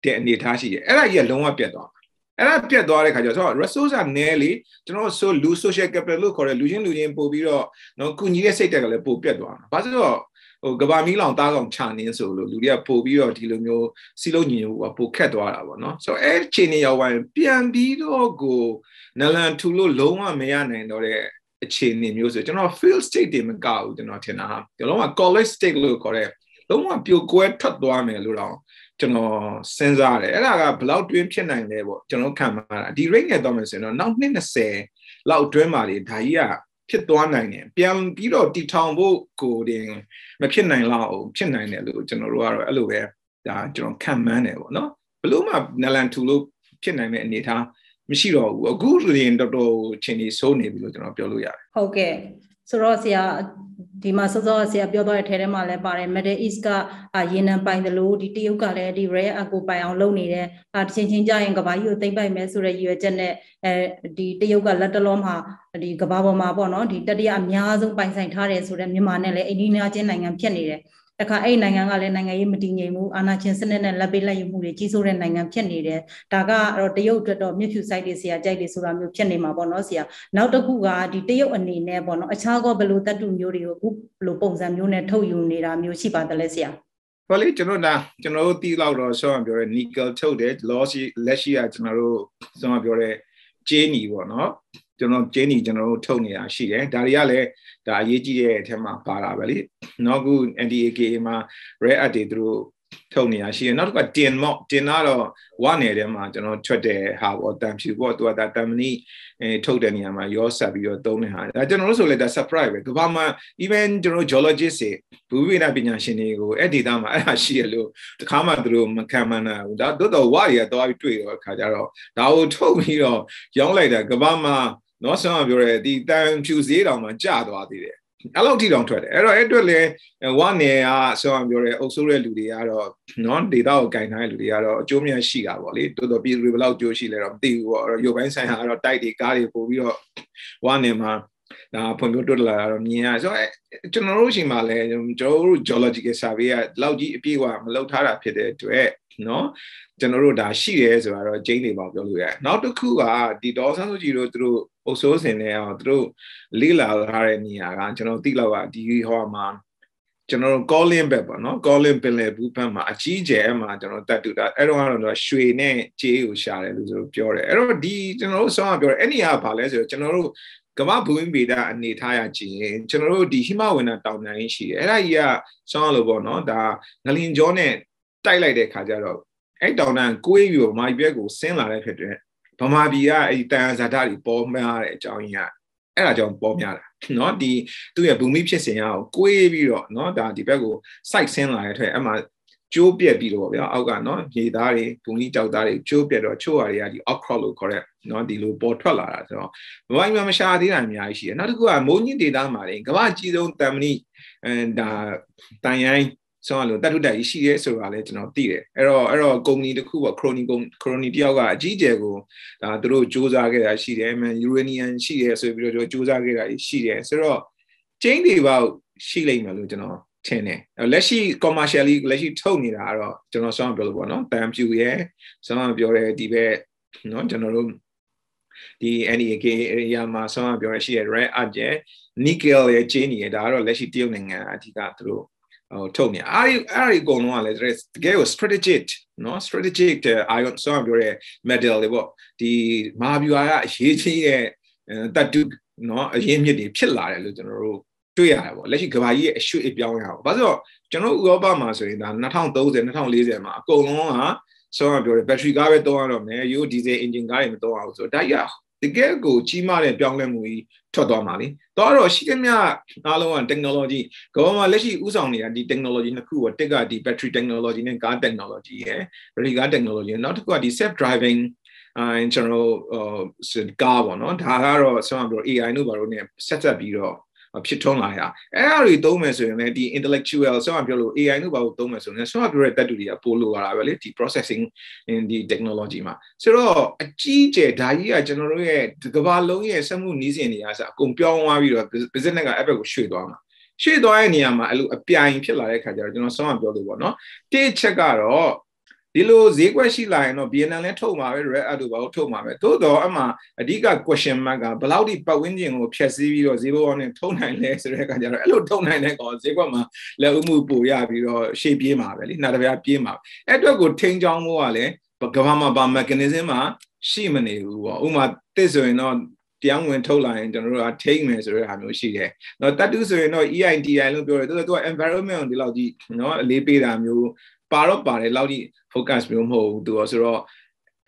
တဲ့အနေအထားရှိတယ်အဲ့ဒါကြီးကလုံးဝပြတ်သွားအဲ့ဒါပြတ်သွားတဲ့ခါကျတော့ resource ကနည်းလေကျွန်တော်ဆိုလူ social capital လို့ခေါ်တဲ့လူချင်းလူချင်းပို့ပြီးတော့เนาะကုညီတဲ့စိတ်တက်ကလည်းပို့ပြတ်သွားတာဘာလို့တော့ဟိုကဘာမီးလောင်သားကောင်ခြာနေဆိုလို့လူတွေကပို့ပြီးတော့ဒီလိုမျိုးစီလုံးညီကိုပို့ခက်သွားတာပေါ့နော်ဆိုတော့အဲ့ချိန်နေရောက်ဝင်ပြန်ပြီးတော့ကိုနလန်ထူလို့လုံးဝမရနိုင်တော့တဲ့အခြေအနေမျိုးဆိုကျွန်တော် field state တွေမကဘူးကျွန်တော်ထင်တာဟာကျွန်တော်က college state လို့ခေါ်တဲ့လုံးဝပြိုကွဲထွက်သွားမယ်လို့တော့ကျွန်တော်စဉ်းစားတယ်အဲ့ဒါကဘလောက်တွင်းဖြစ်နိုင်လဲပေါ့ကျွန်တော်ခံမှားတာဒီ rate နဲ့တော့မယ်ဆိုရင်တော့နောက်20လောက်တွင်းပါလေဒါကြီးကဖြစ်သွားနိုင်တယ်ပြန်ပြီးတော့တီထောင်ဖို့ကိုတင်မဖြစ်နိုင်လောက်ဖြစ်နိုင်တယ်လို့ကျွန်တော်တို့ကတော့အဲ့လိုပဲဒါကျွန်တော်ခံမှန်းတယ်ပေါ့နော်ဘလို့မှနလန်ထူလို့ဖြစ်နိုင်တဲ့အနေအထားမရှိတော့ဘူးအခုဆိုရင်တော်တော်ချင်းကြီးဆိုးနေပြီလို့ကျွန်တော်ပြောလို့ရတယ်ဟုတ်ကဲ့ဆိုတော့ဆရာဒီမှာစောစောဆရာပြောသွားတဲ့ထဲထဲမှာလည်းပါတယ် Middle East ကရေနံပိုင်တယ်လို့ဒီတရုတ်ကလည်းဒီ rare earth ကိုပိုင်အောင် လုပ်နေတယ်။အာတချင်းချင်းကြရင်ကဘာကြီးကိုသိမ့်ပိုက်မယ်ဆိုတဲ့ရည်ရွယ်ချက်နဲ့အဲဒီတရုတ်ကလက်တလုံးမှာဒီကဘာပေါ်မှာပေါ့နော်ဒီတတိယအများဆုံးပိုင်ဆိုင်ထားတယ်ဆိုတဲ့မြန်မာနဲ့လည်းအိန္ဒိယချင်းနိုင်ငံဖြစ်နေတယ်။တခါအဲ့နိုင်ငံကလည်းနိုင်ငံရေးမတည်ငြိမ်ဘူးအာဏာရှင်စနစ်နဲ့လက်ပေးလက်ယူမှုတွေကြီးစိုးတဲ့နိုင်ငံဖြစ်နေတယ်ဒါကတော့တရုတ်အတွက်တော့မြစ်ဖြူဆိုင်တွေဆရာကြိုက်တွေဆိုတာမျိုးဖြစ်နေမှာပေါ့နော်ဆရာနောက်တစ်ခုကဒီတရုတ်အနေနဲ့ပေါ့နော်အခြားကောဘယ်လိုတပ်တူမျိုးတွေကိုခုဘယ်လိုပုံစံမျိုးနဲ့ထုတ်ယူနေတာမျိုးရှိပါသလဲဆရာဘာလို့ကျွန်တော်နာကျွန်တော်တို့တီးလောက်တော့ဆောင်းပြောရဲ nickel ထုတ်တယ် loss လက်ရှိကကျွန်တော်တို့ဆောင်းပြောရဲဂျင်းနီပေါ့နော်ကျွန်တော်ကျင်းညီကျွန်တော်တို့ထုတ်နေတာရှိတယ်ဒါတွေကလည်းဒါအရေးကြီးတဲ့အထက်မှာပါတာပဲလေနောက်ခု NDAK မှာ rare add တွေသူတို့ထုတ်နေတာရှိတယ်နောက်တစ်ခါတင်မော့တင်တော့ဝနယ်ထဲမှာကျွန်တော်ထွက်တဲ့ဟာပေါ့တန်ဖြူပေါ့သူကဒါတန်မနီအဲထုတ်တဲ့နေရာမှာရောဆက်ပြီးတော့သုံးတဲ့ဟာဒါကျွန်တော်တို့ဆိုလဲဒါ surprise ပဲကမ္ဘာမှာ even ကျွန်တော် geologist တွေဘူဝိနာပညာရှင်တွေကိုအဲ့ data မှာအဲ့ဒါရှိရလို့တခါမှသူတို့မခံမှန်းနိုင်ဘူးဒါတိုးတော့ဝတွေကသွားပြီးတွေ့တော့အခါကျတော့ဒါကိုထုတ်ပြီးတော့ရောင်းလိုက်တာကမ္ဘာမှာနော်ဆောင်းကပြောရဲဒီတန်ဖြူစည်းတောင်မှကြာသွားသေးတယ်အဲ့လောက်ထိတောင်ထွက်တယ်အဲ့တော့အဲ့အတွက်လည်းဝနယ်ကဆောင်းကပြောရဲအုပ်စိုးတဲ့လူတွေကတော့နော်ဒေတာကိုကင်ထားတဲ့လူတွေကတော့အကျိုးများရှိတာပေါ့လေတော်တော်ပြည်သူတွေဘယ်လောက်ကျိုးရှိလဲတော့မသိဘူးပေါ့အဲ့တော့ရုပ်ပိုင်းဆိုင်ရာကတော့တိုက်တွေကားတွေပို့ပြီးတော့ဝနယ်မှာဒါဖွံ့ဖြိုးတိုးတက်လာတာတော့မြင်ရတယ်ဆိုတော့ကျွန်တော်တို့ရှိမှလည်းကျွန်တော်တို့ geological survey ကလောက်ကြီးအပြည့်အဝမလုပ်ထားတာဖြစ်တဲ့အတွက်နော်ကျွန်တော်တို့ဒါရှိတယ်ဆိုတာတော့ကျင်းနေပါပြောလို့ရတယ်နောက်တစ်ခုကဒီဒေါ်ဆန်းစုကြည်တို့သူတို့အုပ်စိုးစင်နေအောင်သူတို့လေးလာထားတဲ့နေရာကကျွန်တော်သိလောက်ပါဒီဟောမှာကျွန်တော်တို့ calling ပဲပေါ့နော် calling ပင်လေဘူးဘက်မှာအကြီးကျယ်အမှာကျွန်တော်တတ်တူတာအဲ့တော့ကတော့ရွှေနဲ့ကြေးကိုရှာတယ်လို့ဆိုပြောတယ်အဲ့တော့ဒီကျွန်တော်တို့ဆောင်းကပြောတယ်အဲ့နေရာကဘာလဲဆိုတော့ကျွန်တော်တို့ကမ္ဘာဘူမိဗေဒအနေထားရကြည့်ရင်ကျွန်တော်တို့ဒီဟိမဝန္တာတောင်တန်းရှိတယ်အဲ့ဒါကြီးကဆောင်းရလို့ပေါ့နော်ဒါငလင်ကြောနဲ့တိုက်လိုက်တဲ့ခါကျတော့အဲ့တောင်တန်းကိုယ်ယူဗမာပြည်ကိုဆင်းလာတဲ့ဖြစ်တဲ့ဗမာပြည်ကအဲ့တန်ရာဇာတာတွေပေါ်များတဲ့အကြောင်းကြီးကအဲ့ဒါကြောင့်ပေါ်များတာเนาะဒီသူ့ရဲ့ဘူမိဖြစ်စဉ်ရအောင်ကိုယ်ပြီးတော့เนาะဒါဒီဘက်ကို site ဆင်းလာတဲ့အတွက်အဲ့မှာကျိုးပြက်ပြီးတော့ဗျာအောက်ကနော်ရေသားတွေဘုံကြီးကြောက်သားတွေကျိုးပြက်တော့ချို့ဟာတွေကဒီ outcrop လို့ခေါ်တဲ့နော်ဒီလိုပေါ်ထွက်လာတာဆိုတော့ဘဝကြီးမှာမရှာသေးတာအများကြီးရှိတယ်နောက်တစ်ခုကမုံကြီးဒေတာမှာလေကမ္ဘာကြီးဆုံးတမ်မဏိအဲဒါတန်ရိုင်းဆိုတော့တတ်ထုတတ်ကြီးရှိရဲဆိုတာလည်းကျွန်တော်သိတယ်အဲ့တော့အဲ့တော့ကုမ္ပဏီတစ်ခုပေါ့ခရိုနီကုမ္ခရိုနီတယောက်ကအကြီးအကျယ်ကိုဒါသူတို့စူးစမ်းခဲ့တာရှိတယ်မန်ယူရေနီယံရှိတယ်ဆိုပြီးတော့စူးစမ်းခဲ့တာရှိတယ်ဆိုတော့ကျင်းတွေပေါ့ရှိလိမ့်မယ်လို့ကျွန်တော်ထင်တယ်လက်ရှိ commercially လက်ရှိထုတ်နေတာကတော့ကျွန်တော်ဆောင်းပြောလို့ပေါ့နော်တန်ပြူရဲ့ဆောင်းပြောတဲ့ဒီဘက်နော်ကျွန်တော်တို့ဒီ NEK area မှာဆောင်းပြောရရှိတဲ့ rare earth ရဲ့ nickel ရဲ့ chain ရဲ့ဒါကတော့လက်ရှိတရုတ်နိုင်ငံအဓိကသူတို့ဟိုထုတ်နေအားအားအကုန်လုံးကလည်းတကယ်ကို strategic เนาะ strategic တဲ့ ion ဆောင်းပြောတဲ့ metal တွေပေါ့ဒီမဟာဗျူဟာကအရေးကြီးတဲ့တတ်တူเนาะအရင်းမြစ်တွေဖြစ်လာတယ်လို့ကျွန်တော်တို့တွေ့ရတယ်ပေါ့လက်ရှိကဘာကြီးရဲ့အရွှေ့အပြောင်းရအောင်ဘာလို့ဆိုတော့ကျွန်တော်ဥရောပမှာဆိုရင်ဒါ2030 2040မှာအကုန်လုံးကဆောင်းပြောတယ်ဘက်ထရီကားပဲသုံးရတော့မယ်ရိုးဒီဇယ်အင်ဂျင်ကားတွေမသုံးအောင်ဆိုတော့ဒါကြီးတကယ်ကိုကြီးမားတဲ့ပြောင်းလဲမှုကြီးထွက်သွားမှာလေ။တော့တော့ရှိသမျှအားလုံးက technology ကမ္ဘာမှာလက်ရှိဥဆောင်နေတာဒီ technology နှစ်ခုပေါ့တစ်ကဒီ battery technology နဲ့ car technology ရယ် battery car technology နောက်တစ်ခုကဒီ self driving အဲကျွန်တော်ကားပေါ့နော်ဒါကတော့ဆောင်းပြော AI တို့ဘာလို့ ਨੇ ဆက်ဆက်ပြီးတော့ဖြစ်ထွန်းလာရအဲ့အရာတွေသုံးမယ်ဆိုရင်လည်းဒီ intellectual ဆောင်းပြောလို့ AI တို့ဘာလို့သုံးမယ်ဆိုရင်ဆောင်းပြောတဲ့တက်တူတွေကပိုလိုလာတာပဲလေဒီ processing in the technology မှာဆိုတော့အကြီးအကျယ်ဒါကြီးကကျွန်တော်တို့ရဲ့ကမ္ဘာလုံးရဲ့စက်မှုနည်းစဉ်တွေအားစအကုန်ပြောင်းသွားပြီးတော့ business ကအဲ့ဘက်ကိုရွှေ့သွားမှာရွှေ့သွားတဲ့နေရာမှာအဲ့လိုအပြိုင်ဖြစ်လာတဲ့ခါကျတော့ကျွန်တော်ဆောင်းပြောလို့ပေါ့နော်တိအချက်ကတော့ဒီလိုဈေးကွက်ရှိလာရင်တော့ BNN လည်းထုတ်မှာပဲ red add တို့ဘာလို့ထုတ်မှာပဲသို့တော့အမှအဓိက question mark ကဘယ်လောက်ဒီပတ်ဝန်းကျင်ကိုဖျက်ဆီးပြီးတော့ဈေးဘောနဲ့ထုတ်နိုင်လဲဆိုတဲ့အခါကျတော့အဲ့လိုထုတ်နိုင်တဲ့ကောင်ဈေးကွက်မှာလက်ဦးမှုပိုရပြီးတော့ရှေ့ပြေးမှာပဲလीနောက်တစ်ပြားပြေးမှာအဲ့အတွက်ကိုထိန်းချောင်းဖို့ကလည်းကမ္ဘာမှာဘာ mechanism မှာရှိမနေဘူးပေါ့ဥပမာတစ်ဆိုရင်တော့တရားဝင်ထုတ်လာရင်ကျွန်တော်တို့ကထိမ့်မယ်ဆိုတဲ့ဟာမျိုးရှိတယ်။နော်တတ်တူဆိုရင်တော့ EITI လို့ပြောတယ်။သူက environment ကိုဒီလောက်ကြီးနော်အလေးပေးတာမျိုးပါတော့ပါတယ်လောက်ကြီး focus မျိုးမဟုတ်ဘူးသူရောဆိုတော့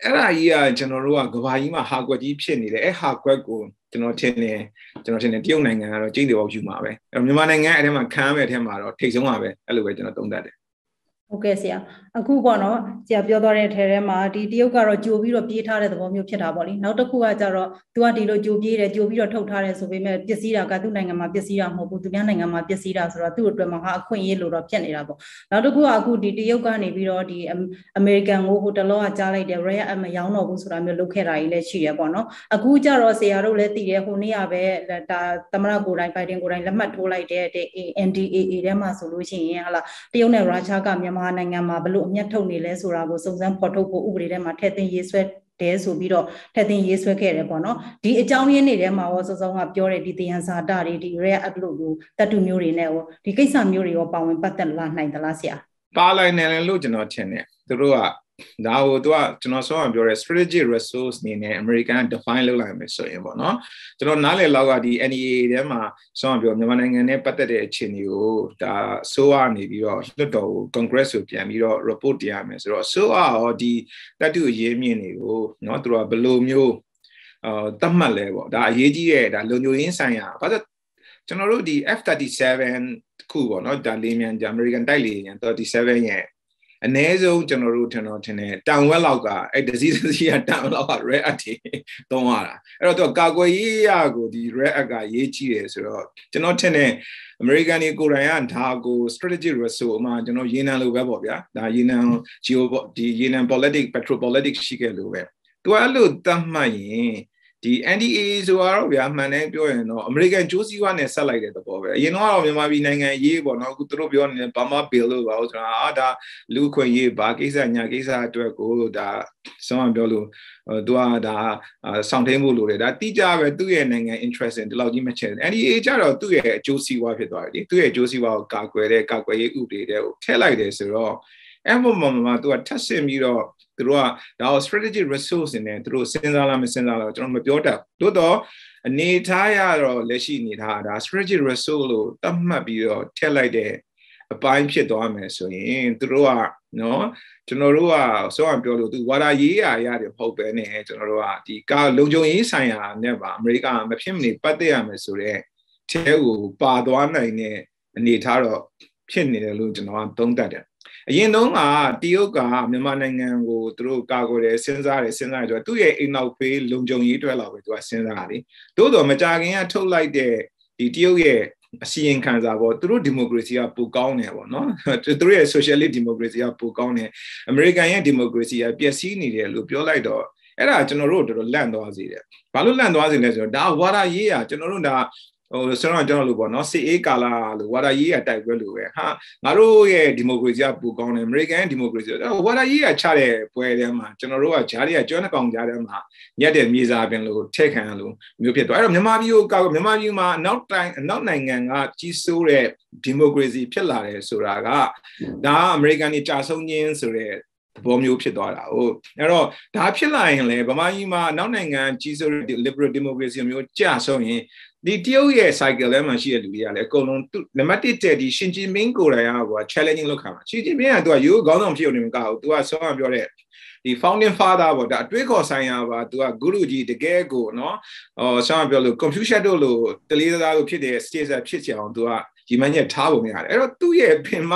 အဲ့ဒါကြီးကကျွန်တော်တို့ကကဘာကြီးမှာဟာကွက်ကြီးဖြစ်နေတယ်အဲ့ဟာကွက်ကိုကျွန်တော်ထင်တယ်ကျွန်တော်ထင်တယ်တရုတ်နိုင်ငံကတော့ကျိတ်တွေပေါက်ယူမှာပဲအဲ့တော့မြန်မာနိုင်ငံအဲ့ထဲမှာခံရမယ့်အထဲမှာတော့ထိတ်ဆုံးပါပဲအဲ့လိုပဲကျွန်တော်သုံးသပ်တယ်ဟုတ်ကဲ့ဆရာအခုပေါ့နော်ဆရာပြောသွားတဲ့ထဲထဲမှာဒီတရုတ်ကတော့ကြိုပြီးတော့ပြေးထားတဲ့သဘောမျိုးဖြစ်တာပေါ့လေနောက်တစ်ခုကကြတော့သူကဒီလိုကြိုပြေးတယ်ကြိုပြီးတော့ထုတ်ထားတယ်ဆိုပေမဲ့ပစ္စည်းတာကသူ့နိုင်ငံမှာပစ္စည်းတာမဟုတ်ဘူးသူများနိုင်ငံမှာပစ္စည်းတာဆိုတော့သူ့အတွက်မှာဟာအခွင့်အရေးလို့တော့ဖြစ်နေတာပေါ့နောက်တစ်ခုကအခုဒီတရုတ်ကနေပြီးတော့ဒီအမေရိကန်ကိုဟိုတလောကကြားလိုက်တယ် rare အမရောင်းတော့ဘူးဆိုတာမျိုးလုပ်ခဲ့တာကြီးလည်းရှိရပေါ့နော်အခုကြတော့ဆရာတို့လည်းသိတယ်ဟိုနေ့ကပဲဒါသမရကိုယ်တိုင်ဘိုင်ဒန်ကိုယ်တိုင်လက်မှတ်ထိုးလိုက်တဲ့ NDAA ထဲမှာဆိုလို့ရှိရင်ဟာလာတရုတ်နဲ့ရုရှားကမြန်မာမြန်မာနိုင်ငံမှာဘလို့အမျက်ထုတ်နေလဲဆိုတာကိုစုံစမ်းဖော်ထုတ်ဖို့ဥပဒေထဲမှာထည့်သွင်းရေးဆွဲတယ်ဆိုပြီးတော့ထက်သင်ရေးဆွဲခဲ့တယ်ပေါ့နော်ဒီအကြောင်းရင်းတွေထဲမှာရောစောစောကပြောတဲ့ဒီတယံဇာတတွေဒီ rare upload ကိုတတ်တူမျိုးတွေနဲ့ရောဒီကိစ္စမျိုးတွေရောပါဝင်ပတ်သက်လာနိုင်သလားဆရာပါလိုက်နေတယ်လို့ကျွန်တော်ထင်တယ်သူတို့ကဒါကိုသူကကျွန်တော်ဆုံးအောင်ပြောရဲ strategic resource အနေနဲ့ American define လုပ်လိုက်မယ်ဆိုရင်ပေါ့နော်ကျွန်တော်နားလည်လောက်ကဒီ NEA ထဲမှာဆုံးအောင်ပြောမြန်မာနိုင်ငံနဲ့ပတ်သက်တဲ့အခြေအနေကိုဒါဆိုးရနေပြီးတော့လွှတ်တော်ကို Congress ကိုပြန်ပြီးတော့ report တင်ရမယ်ဆိုတော့ဆိုးရရောဒီတတူအရေးမြင့်တွေကိုနော်သူကဘယ်လိုမျိုးအော်တတ်မှတ်လဲပေါ့ဒါအရေးကြီးရဲ့ဒါလုံခြုံရေးဆိုင်ရာဘာလို့ကျွန်တော်တို့ဒီ F37 ခုပေါ့နော်ဒါလေးမြန်ဂျာ American တိုက်လေမြန်37ရဲ့အ ਨੇ ဆုံးကျွန်တော်တို့ထင်တော့ထင်တယ်တန်ဝက်လောက်ကအဲ့ဒစီးစီးကတန်လောက်က red act တွေသုံးရတာအဲ့တော့သူကကာကွယ်ရေးရကိုဒီ red act ကရေးကြည့်တယ်ဆိုတော့ကျွန်တော်ထင်တယ် American တွေကိုယ်တိုင်ကဒါကို strategic resource အမှကျွန်တော်ရေနံလိုပဲပေါ့ဗျာဒါရေနံ geo ဒီရေနံ politic petropolitic ရှိခဲ့လို့ပဲသူကအဲ့လိုသတ်မှတ်ရင်ဒီ NDAA ဆိုတာတော့ဗျာမှန်တယ်ပြောရင်တော့ American ဂျိုးစီးကွားနဲ့ဆက်လိုက်တဲ့သဘောပဲအရင်တော့မြန်မာပြည်နိုင်ငံရေးပေါ့နော်အခုတို့ပြောနေတဲ့ Burma Bill လို့ပါလို့ဆိုတာအာဒါလူခွင့်ရေးဘာကိစ္စညာကိစ္စအတွက်ကိုဒါဆောင်းပြောလို့သူကဒါဆောင်ထိန်ဖို့လိုတယ်ဒါတိကျပဲသူ့ရဲ့နိုင်ငံ interest in ဒီလောက်ကြီးမချင် NDAA ကြတော့သူ့ရဲ့အကျိုးစီးပွားဖြစ်သွားတယ်လေသူ့ရဲ့အကျိုးစီးပွားကိုကာကွယ်တဲ့ကာကွယ်ရေးဥပဒေတွေကိုထည့်လိုက်တယ်ဆိုတော့အဲ့ဘုံမှာမှာသူကထပ်ဆင်ပြီးတော့သူတို့ကဒါကို strategic resource နဲ့သူတို့စဉ်းစားလားမစဉ်းစားလားကျွန်တော်မပြောတတ်သို့တော့အနေထားရတော့လက်ရှိအနေထားဒါ strategic resource လို့သတ်မှတ်ပြီးတော့ထည့်လိုက်တဲ့အပိုင်းဖြစ်သွားမယ်ဆိုရင်သူတို့ကနော်ကျွန်တော်တို့ကဆောင်းပြောလို့သူဝါဒရေးရာရတွေမဟုတ်ပဲနဲ့ကျွန်တော်တို့ကဒီကာလုံခြုံရေးဆိုင်ရာနဲ့ပါအမေရိကမဖြစ်မနေပတ်သက်ရမယ်ဆိုတော့အဲကိုပါသွားနိုင်တဲ့အနေထားတော့ဖြစ်နေတယ်လို့ကျွန်တော်ကသုံးသပ်တယ်အရင်တုန်းကတရုတ်ကမြန်မာနိုင်ငံကိုသူတို့ကာကွယ်တယ်စဉ်းစားတယ်စဉ်းစားတယ်ဆိုတော့သူ့ရဲ့အိမ်နောက်ဖေးလုံခြုံရေးအတွက်လောက်ပဲသူကစဉ်းစားတယ်သို့တော်မကြခင်ကထုတ်လိုက်တဲ့ဒီတရုတ်ရဲ့အစီရင်ခံစာပေါ့သူတို့ဒီမိုကရေစီကပိုကောင်းတယ်ပေါ့နော်သူတို့ရဲ့ socialist ဒီမိုကရေစီကပိုကောင်းတယ်အမေရိကန်ရဲ့ဒီမိုကရေစီကပျက်စီးနေတယ်လို့ပြောလိုက်တော့အဲ့ဒါကျွန်တော်တို့တော်တော်လန့်သွားစေတယ်။ဘာလို့လန့်သွားစေလဲဆိုတော့ဒါဝါဒရေးရကျွန်တော်တို့ဒါဟိုဆရာတော်ကျွန်တော်လို့ပေါ့နော်စစ်အေးကာလာလို့ဝါဒရေးရတိုက်ပွဲလို့ပဲဟာငါတို့ရဲ့ဒီမိုကရေစီကပူကောင်းတယ်အမေရိကန်ဒီမိုကရေစီအဲ့ဝါဒရေးရချတဲ့ပွဲထဲမှာကျွန်တော်တို့ကဂျားတွေကကျွမ်းနှကောင်ဂျားထဲမှာညက်တဲ့မြေစာပင်လို့ထဲ့ခံလို့မျိုးဖြစ်သွားအဲ့တော့မြန်မာပြည်ကိုကာမြန်မာပြည်မှာအနောက်တိုင်းအနောက်နိုင်ငံကကြီးစိုးတဲ့ဒီမိုကရေစီဖြစ်လာတယ်ဆိုတာကဒါအမေရိကန်ကြီးကြာဆုံးခြင်းဆိုတဲ့သဘောမျိုးဖြစ်သွားတာဟုတ်အဲ့တော့ဒါဖြစ်လာရင်လည်းဗမာပြည်မှာနောက်နိုင်ငံကြီးစိုးတဲ့ liberal democracy မျိုးကြာဆုံးရင်ဒီတရုတ်ရဲ့ cycle လဲမှာရှိတဲ့လူတွေကလည်းအကုန်လုံးသူ number 1တဲ့ဒီရှင်ဂျင်ပင်းကိုယ်တိုင်ကကွာ challenging လုပ်ခါမှာရှင်ဂျင်ပင်းကသူကရိုးခေါင်းဆောင်ဖြစ်ုံနဲ့မကဘူးသူကဆောင်းကပြောတဲ့ဒီ founding father ပေါ့ဒါအတွေးခေါ်ဆိုင်ရာပါသူက guru ကြီးတကယ်ကိုနော်ဟောဆောင်းကပြောလို့ confucius တို့လို့တလေးသားလို့ဖြစ်တဲ့ stage ဖြစ်ချင်အောင်သူကဒီမှညက်ထားပုံရတယ်အဲ့တော့သူ့ရဲ့ပင်မ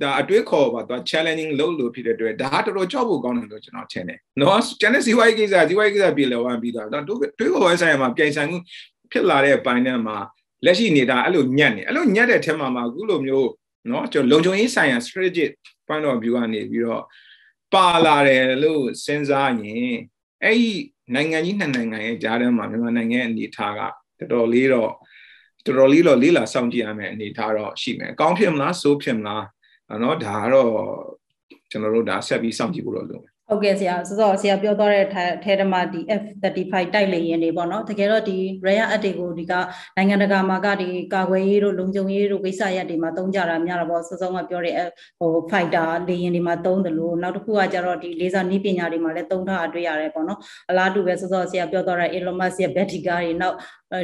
ဒါအတွေးခေါ်ပါသူက challenging လုပ်လို့ဖြစ်တဲ့အတွက်ဒါကတော်တော်ကြောက်ဖို့ကောင်းတယ်လို့ကျွန်တော်ထင်တယ်နော် channel CY ကိစ္စ CY ကိစ္စပြည်လောင်းပြီးတော့နော်တွေးခေါ်ဝိုင်းဆိုင်ရာမှာပြိုင်ဆိုင်မှုဖြစ်လာတဲ့ပိုင်းထဲမှာလက်ရှိနေတာအဲ့လိုညက်နေအဲ့လိုညက်တဲ့ထဲမှာမှာအခုလိုမျိုးเนาะကျွန်တော်လုံခြုံရေးဆိုင်ရာ strategic point of view ကနေပြီးတော့ပါလာတယ်လို့စဉ်းစားရင်အဲ့ဒီနိုင်ငံကြီးနှစ်နိုင်ငံရဲ့ကြားထဲမှာမြန်မာနိုင်ငံရဲ့အနေအထားကတော်တော်လေးတော့တော်တော်လေးတော့လေးလာစောင့်ကြည့်ရမယ်အနေအထားတော့ရှိမယ်။ကောင်းဖြစ်မလားဆိုးဖြစ်မလားเนาะဒါကတော့ကျွန်တော်တို့ဒါဆက်ပြီးစောင့်ကြည့်ဖို့တော့လိုမယ်ဟုတ်ကဲ့ဆရာစောစောဆရာပြောသွားတဲ့အထဲတမှာဒီ F35 တိုက်လေယာဉ်တွေပေါ့နော်တကယ်တော့ဒီ rare attack ကိုဒီကနိုင်ငံတကာမှာကဒီကာကွယ်ရေးတို့လုံခြုံရေးတို့ကိစ္စရပ်တွေမှာသုံးကြတာများတော့ပေါ့စောစောကပြောတဲ့ဟို fighter လေယာဉ်တွေမှာသုံးတယ်လို့နောက်တစ်ခုကကြတော့ဒီ laser နည်းပညာတွေမှာလည်းသုံးထားအတွေ့ရတယ်ပေါ့နော်အလားတူပဲစောစောဆရာပြောသွားတဲ့ Elon Musk ရဲ့ battery တွေနောက်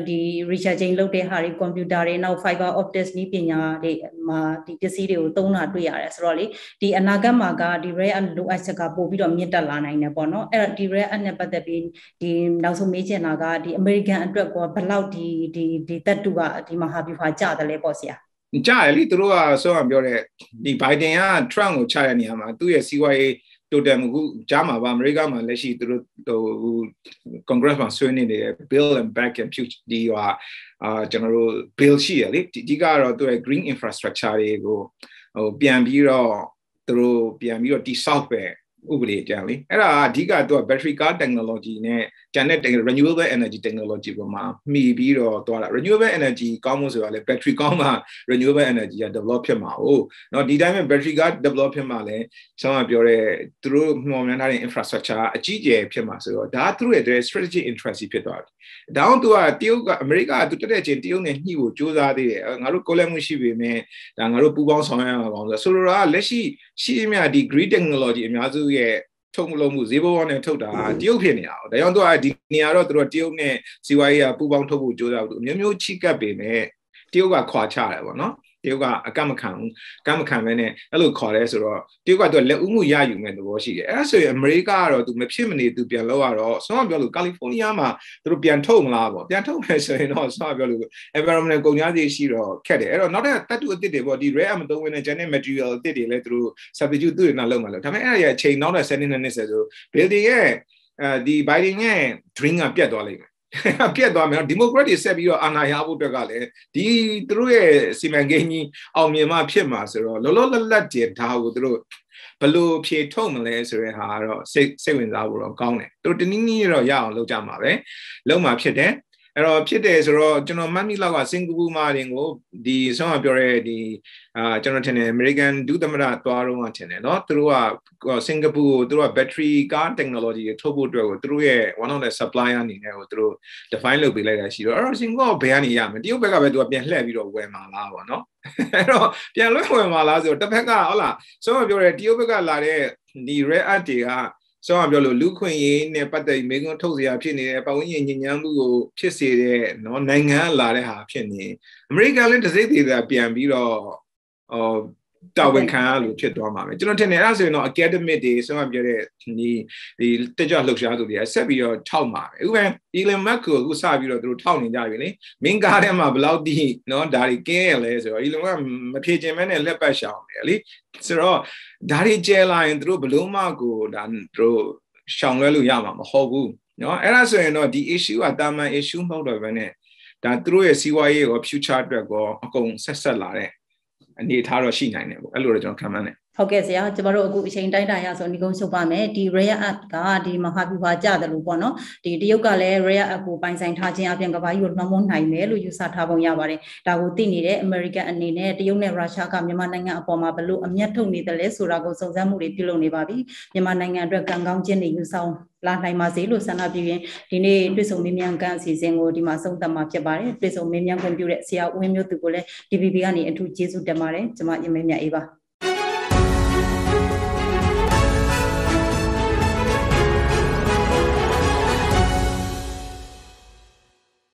ဒီ recharging လုပ်တဲ့ဟာတွေ computer တွေနောက် fiber optics နည်းပညာတွေမှာဒီပစ္စည်းတွေကိုသုံးတာတွေ့ရတယ်ဆိုတော့လေဒီအနာဂတ်မှာကဒီ rare earth လိုအပ်ချက်ကပို့ပြီးတော့မြင့်တက်လာနိုင်တယ်ပေါ့နော်အဲ့တော့ဒီ rare earth နဲ့ပတ်သက်ပြီးဒီနောက်ဆုံးမေးချင်တာကဒီ American အတွက်ကဘလောက်ဒီဒီဒီတတ်တူကဒီမဟာဗျူဟာကြတယ်လဲပေါ့ဆရာကြတယ်လीသူတို့ကဆောင်းပြောတဲ့ဒီ Biden က Trump ကိုချတဲ့နေရာမှာသူ့ရဲ့စီးပွားရေးတိုတမ်ခုကြားမှာပါအမေရိကမှာလက်ရှိသူတို့ဟို Congress မှာဆွေးနွေးနေတဲ့ bill and back and future ဒီဟာအာကျွန်တော်တို့ bill ရှိရလေအဓိကကတော့သူရဲ့ green infrastructure တွေကိုဟိုပြန်ပြီးတော့သူတို့ပြန်ပြီးတော့တိဆောက်ပဲဥပဒေကြံလေအဲ့ဒါအဓိကသူက battery car technology နဲ့ကျန်တဲ့ renewable energy technology ပေါ်မှာမှီပြီးတော့သွားတာ renewable energy ကောင်းမှုဆိုတာလေ battery ကောင်းမှ renewable energy က develop ဖြစ်မှာ哦เนาะဒီတိုင်းပဲ battery က develop ဖြစ်မှာလဲဆောင်းကပြောတဲ့သူတို့မှော်မြန်ထားတဲ့ infrastructure အကြီးအကျယ်ဖြစ်မှာဆိုတော့ဒါကသူတို့ရဲ့ strategic interest ဖြစ်သွားပြီဒါအောင်သူကတရုတ်ကအမေရိကကသူတက်တဲ့ချင်းတရုတ်နဲ့ညှိဖို့စ조사သေးတယ်ငါတို့ကိုယ်လက်မှုရှိပေမဲ့ဒါငါတို့ပူးပေါင်းဆောင်ရွက်ရမှာပေါ့ဆိုတော့ဆိုလိုတာကလက်ရှိရှိမြဒီ green technology အများစုရဲ့ထုတ်မလုပ်မှုဈေးဘောနဲ့ထုတ်တာတရုတ်ဖြစ်နေတာ။ဒါကြောင့်သူကဒီနေရာတော့သူတို့တရုတ်နဲ့စီဝါရေးကပူးပေါင်းထုတ်ဖို့ကြိုးစားဘူး။အမျိုးမျိုးချိကပ်ပေမဲ့တရုတ်ကခွာချတယ်ပေါ့နော်တရုတ်ကအကမခံဘူးအကမခံပဲနဲ့အဲ့လိုခေါ်တယ်ဆိုတော့တရုတ်ကသူကလက်ဦးမှုရယူမဲ့သဘောရှိတယ်အဲ့ဒါဆိုရင်အမေရိကကတော့သူမဖြစ်မနေသူပြန်လောက်ရတော့ဆောင်းပြောလို့ကယ်လီဖိုးနီးယားမှာသူတို့ပြန်ထုတ်မလားပေါ့ပြန်ထုတ်မယ်ဆိုရင်တော့ဆောင်းပြောလို့ environment ကုန်ကြသေးရှိတော့ခက်တယ်အဲ့တော့နောက်ထပ်တတ်တူအစ်စ်တွေပေါ့ဒီ rare အမသုံးဝင်တဲ့ genetic material အစ်စ်တွေလည်းသူတို့ substitute သူတွေနောက်လောက်မှာလို့ဒါပေမဲ့အဲ့ဒါရဲ့အချိန်နောက်တဲ့7နှစ်နဲ့ဆို building ရဲ့အဲဒီ binding ရဲ့ drink ကပြတ်သွားလိမ့်မယ်ပြက်သွားမယ်နော်ဒီမိုကရက်တွေဆက်ပြီးတော့အာဏာရဖို့အတွက်ကလည်းဒီသူတို့ရဲ့စီမံကိန်းကြီးအောင်မြင်မှဖြစ်မှာဆိုတော့လောလောလတ်လတ်တည်းဒါကိုသူတို့ဘလို့ဖြေထုတ်မလဲဆိုတဲ့ဟာကတော့စိတ်စိတ်ဝင်စားဖို့တော့ကောင်းတယ်သူတို့တနည်းနည်းတော့ရအောင်လုပ်ကြမှာပဲလုပ်မှာဖြစ်တယ်အဲ့တော့ဖြစ်တယ်ဆိုတော့ကျွန်တော်မှတ်မိလောက်ကစင်ကာပူမှာတင်ကိုဒီဆောင်းကပြောတဲ့ဒီအာကျွန်တော်ထင်တယ် American ဒုသမ္မတသွားတော့ထင်တယ်เนาะသူတို့ကစင်ကာပူကိုသူတို့က battery car technology ကိုထုတ်ဖို့အတွက်ကိုသူတို့ရဲ့ one of the supplier အနေနဲ့ကိုသူတို့ define လုပ်ပေးလိုက်တာရှိတော့အဲ့တော့စင်ကာပူကဘယ်ကနေရမလဲတရုတ်ဘက်ကပဲသူကပြန်လှည့်ပြီးတော့ဝယ်မှာလားပေါ့เนาะအဲ့တော့ပြန်လွှဲဝယ်မှာလားဆိုတော့တစ်ဖက်ကဟုတ်လားဆောင်းကပြောတဲ့တရုတ်ဘက်ကလာတဲ့ဒီ rare earth တွေကဆောင်းပြောလို့လူခွင့်ရေးနဲ့ပတ်သက်ပြီးမေကွန်းထုတ်စရာဖြစ်နေတဲ့ပတ်ဝန်းကျင်ညဉ့်ညမ်းမှုကိုဖြစ်စေတဲ့နော်နိုင်ငံလာတဲ့ဟာဖြစ်နေအမေရိကန်လည်းတစိမ့်သေးတာပြန်ပြီးတော့ဟောတာဝန်ခံရလို့ဖြစ်သွားမှာပဲကျွန်တော်ထင်တယ်အဲ့ဒါဆိုရင်တော့ academic တွေဆုံးမပြောတဲ့ဒီဒီတက်ကြလှုပ်ရှားသူတွေကဆက်ပြီးတော့ထောက်မှာပဲအခုပဲ Elon Musk ကိုအခုစပြီးတော့သူတို့ထောက်နေကြပြီလေမင်းကားထဲမှာဘယ်လောက်တိနော်ဒါတွေကင်းရလဲဆိုတော့ Elon Musk မဖြေချင်မဲနဲ့လက်ပတ်ရှောင်တယ်လေဆိုတော့ဒါတွေကျဲလာရင်သူတို့ဘလို့မှကိုဒါသူတို့ရှောင်လွှဲလို့ရမှာမဟုတ်ဘူးနော်အဲ့ဒါဆိုရင်တော့ဒီ issue ကတာမန် issue မဟုတ်တော့ဘဲနဲ့ဒါသူတို့ရဲ့စီးပွားရေးရော future အတွက်ရောအကုန်ဆက်ဆက်လာတဲ့အနေထားတော့ရှိနိုင်တယ်ပေါ့အဲ့လိုတော့ကျွန်တော်ခံမှန်းတယ်ဟုတ်ကဲ့ဆရာကျမတို့အခုအချိန်တိုင်းတာရဆိုဒီကုန်းချုပ်ပါမယ်ဒီ rare app ကဒီမဟာပြူဟာကြတယ်လို့ပေါ့နော်ဒီတရုတ်ကလည်း rare app ကိုပိုင်ဆိုင်ထားခြင်းအပြင်ကဘာကြီးကိုလွှမ်းမိုးနိုင်မယ်လို့ယူဆထားပုံရပါတယ်ဒါကိုသိနေတဲ့ American အနေနဲ့တရုတ်နဲ့ရုရှားကမြန်မာနိုင်ငံအပေါ်မှာဘလို့အမျက်ထုတ်နေတယ်လဲဆိုတာကိုစုံစမ်းမှုတွေပြုလုပ်နေပါပြီမြန်မာနိုင်ငံအတွက်ကံကောင်းခြင်းတွေယူဆောင်လာနိုင်ပါစေလို့ဆန္ဒပြုရင်ဒီနေ့တွေ့ဆုံမေးမြန်းခန်းအစီအစဉ်ကိုဒီမှာဆုံးသတ်မှာဖြစ်ပါတယ်တွေ့ဆုံမေးမြန်းခွင့်ပြုတဲ့ဆရာဦးမျိုးသူကိုလည်း DPP ကနေအထူးကျေးဇူးတင်ပါတယ်ကျွန်မယမင်းမြတ်အေးပါ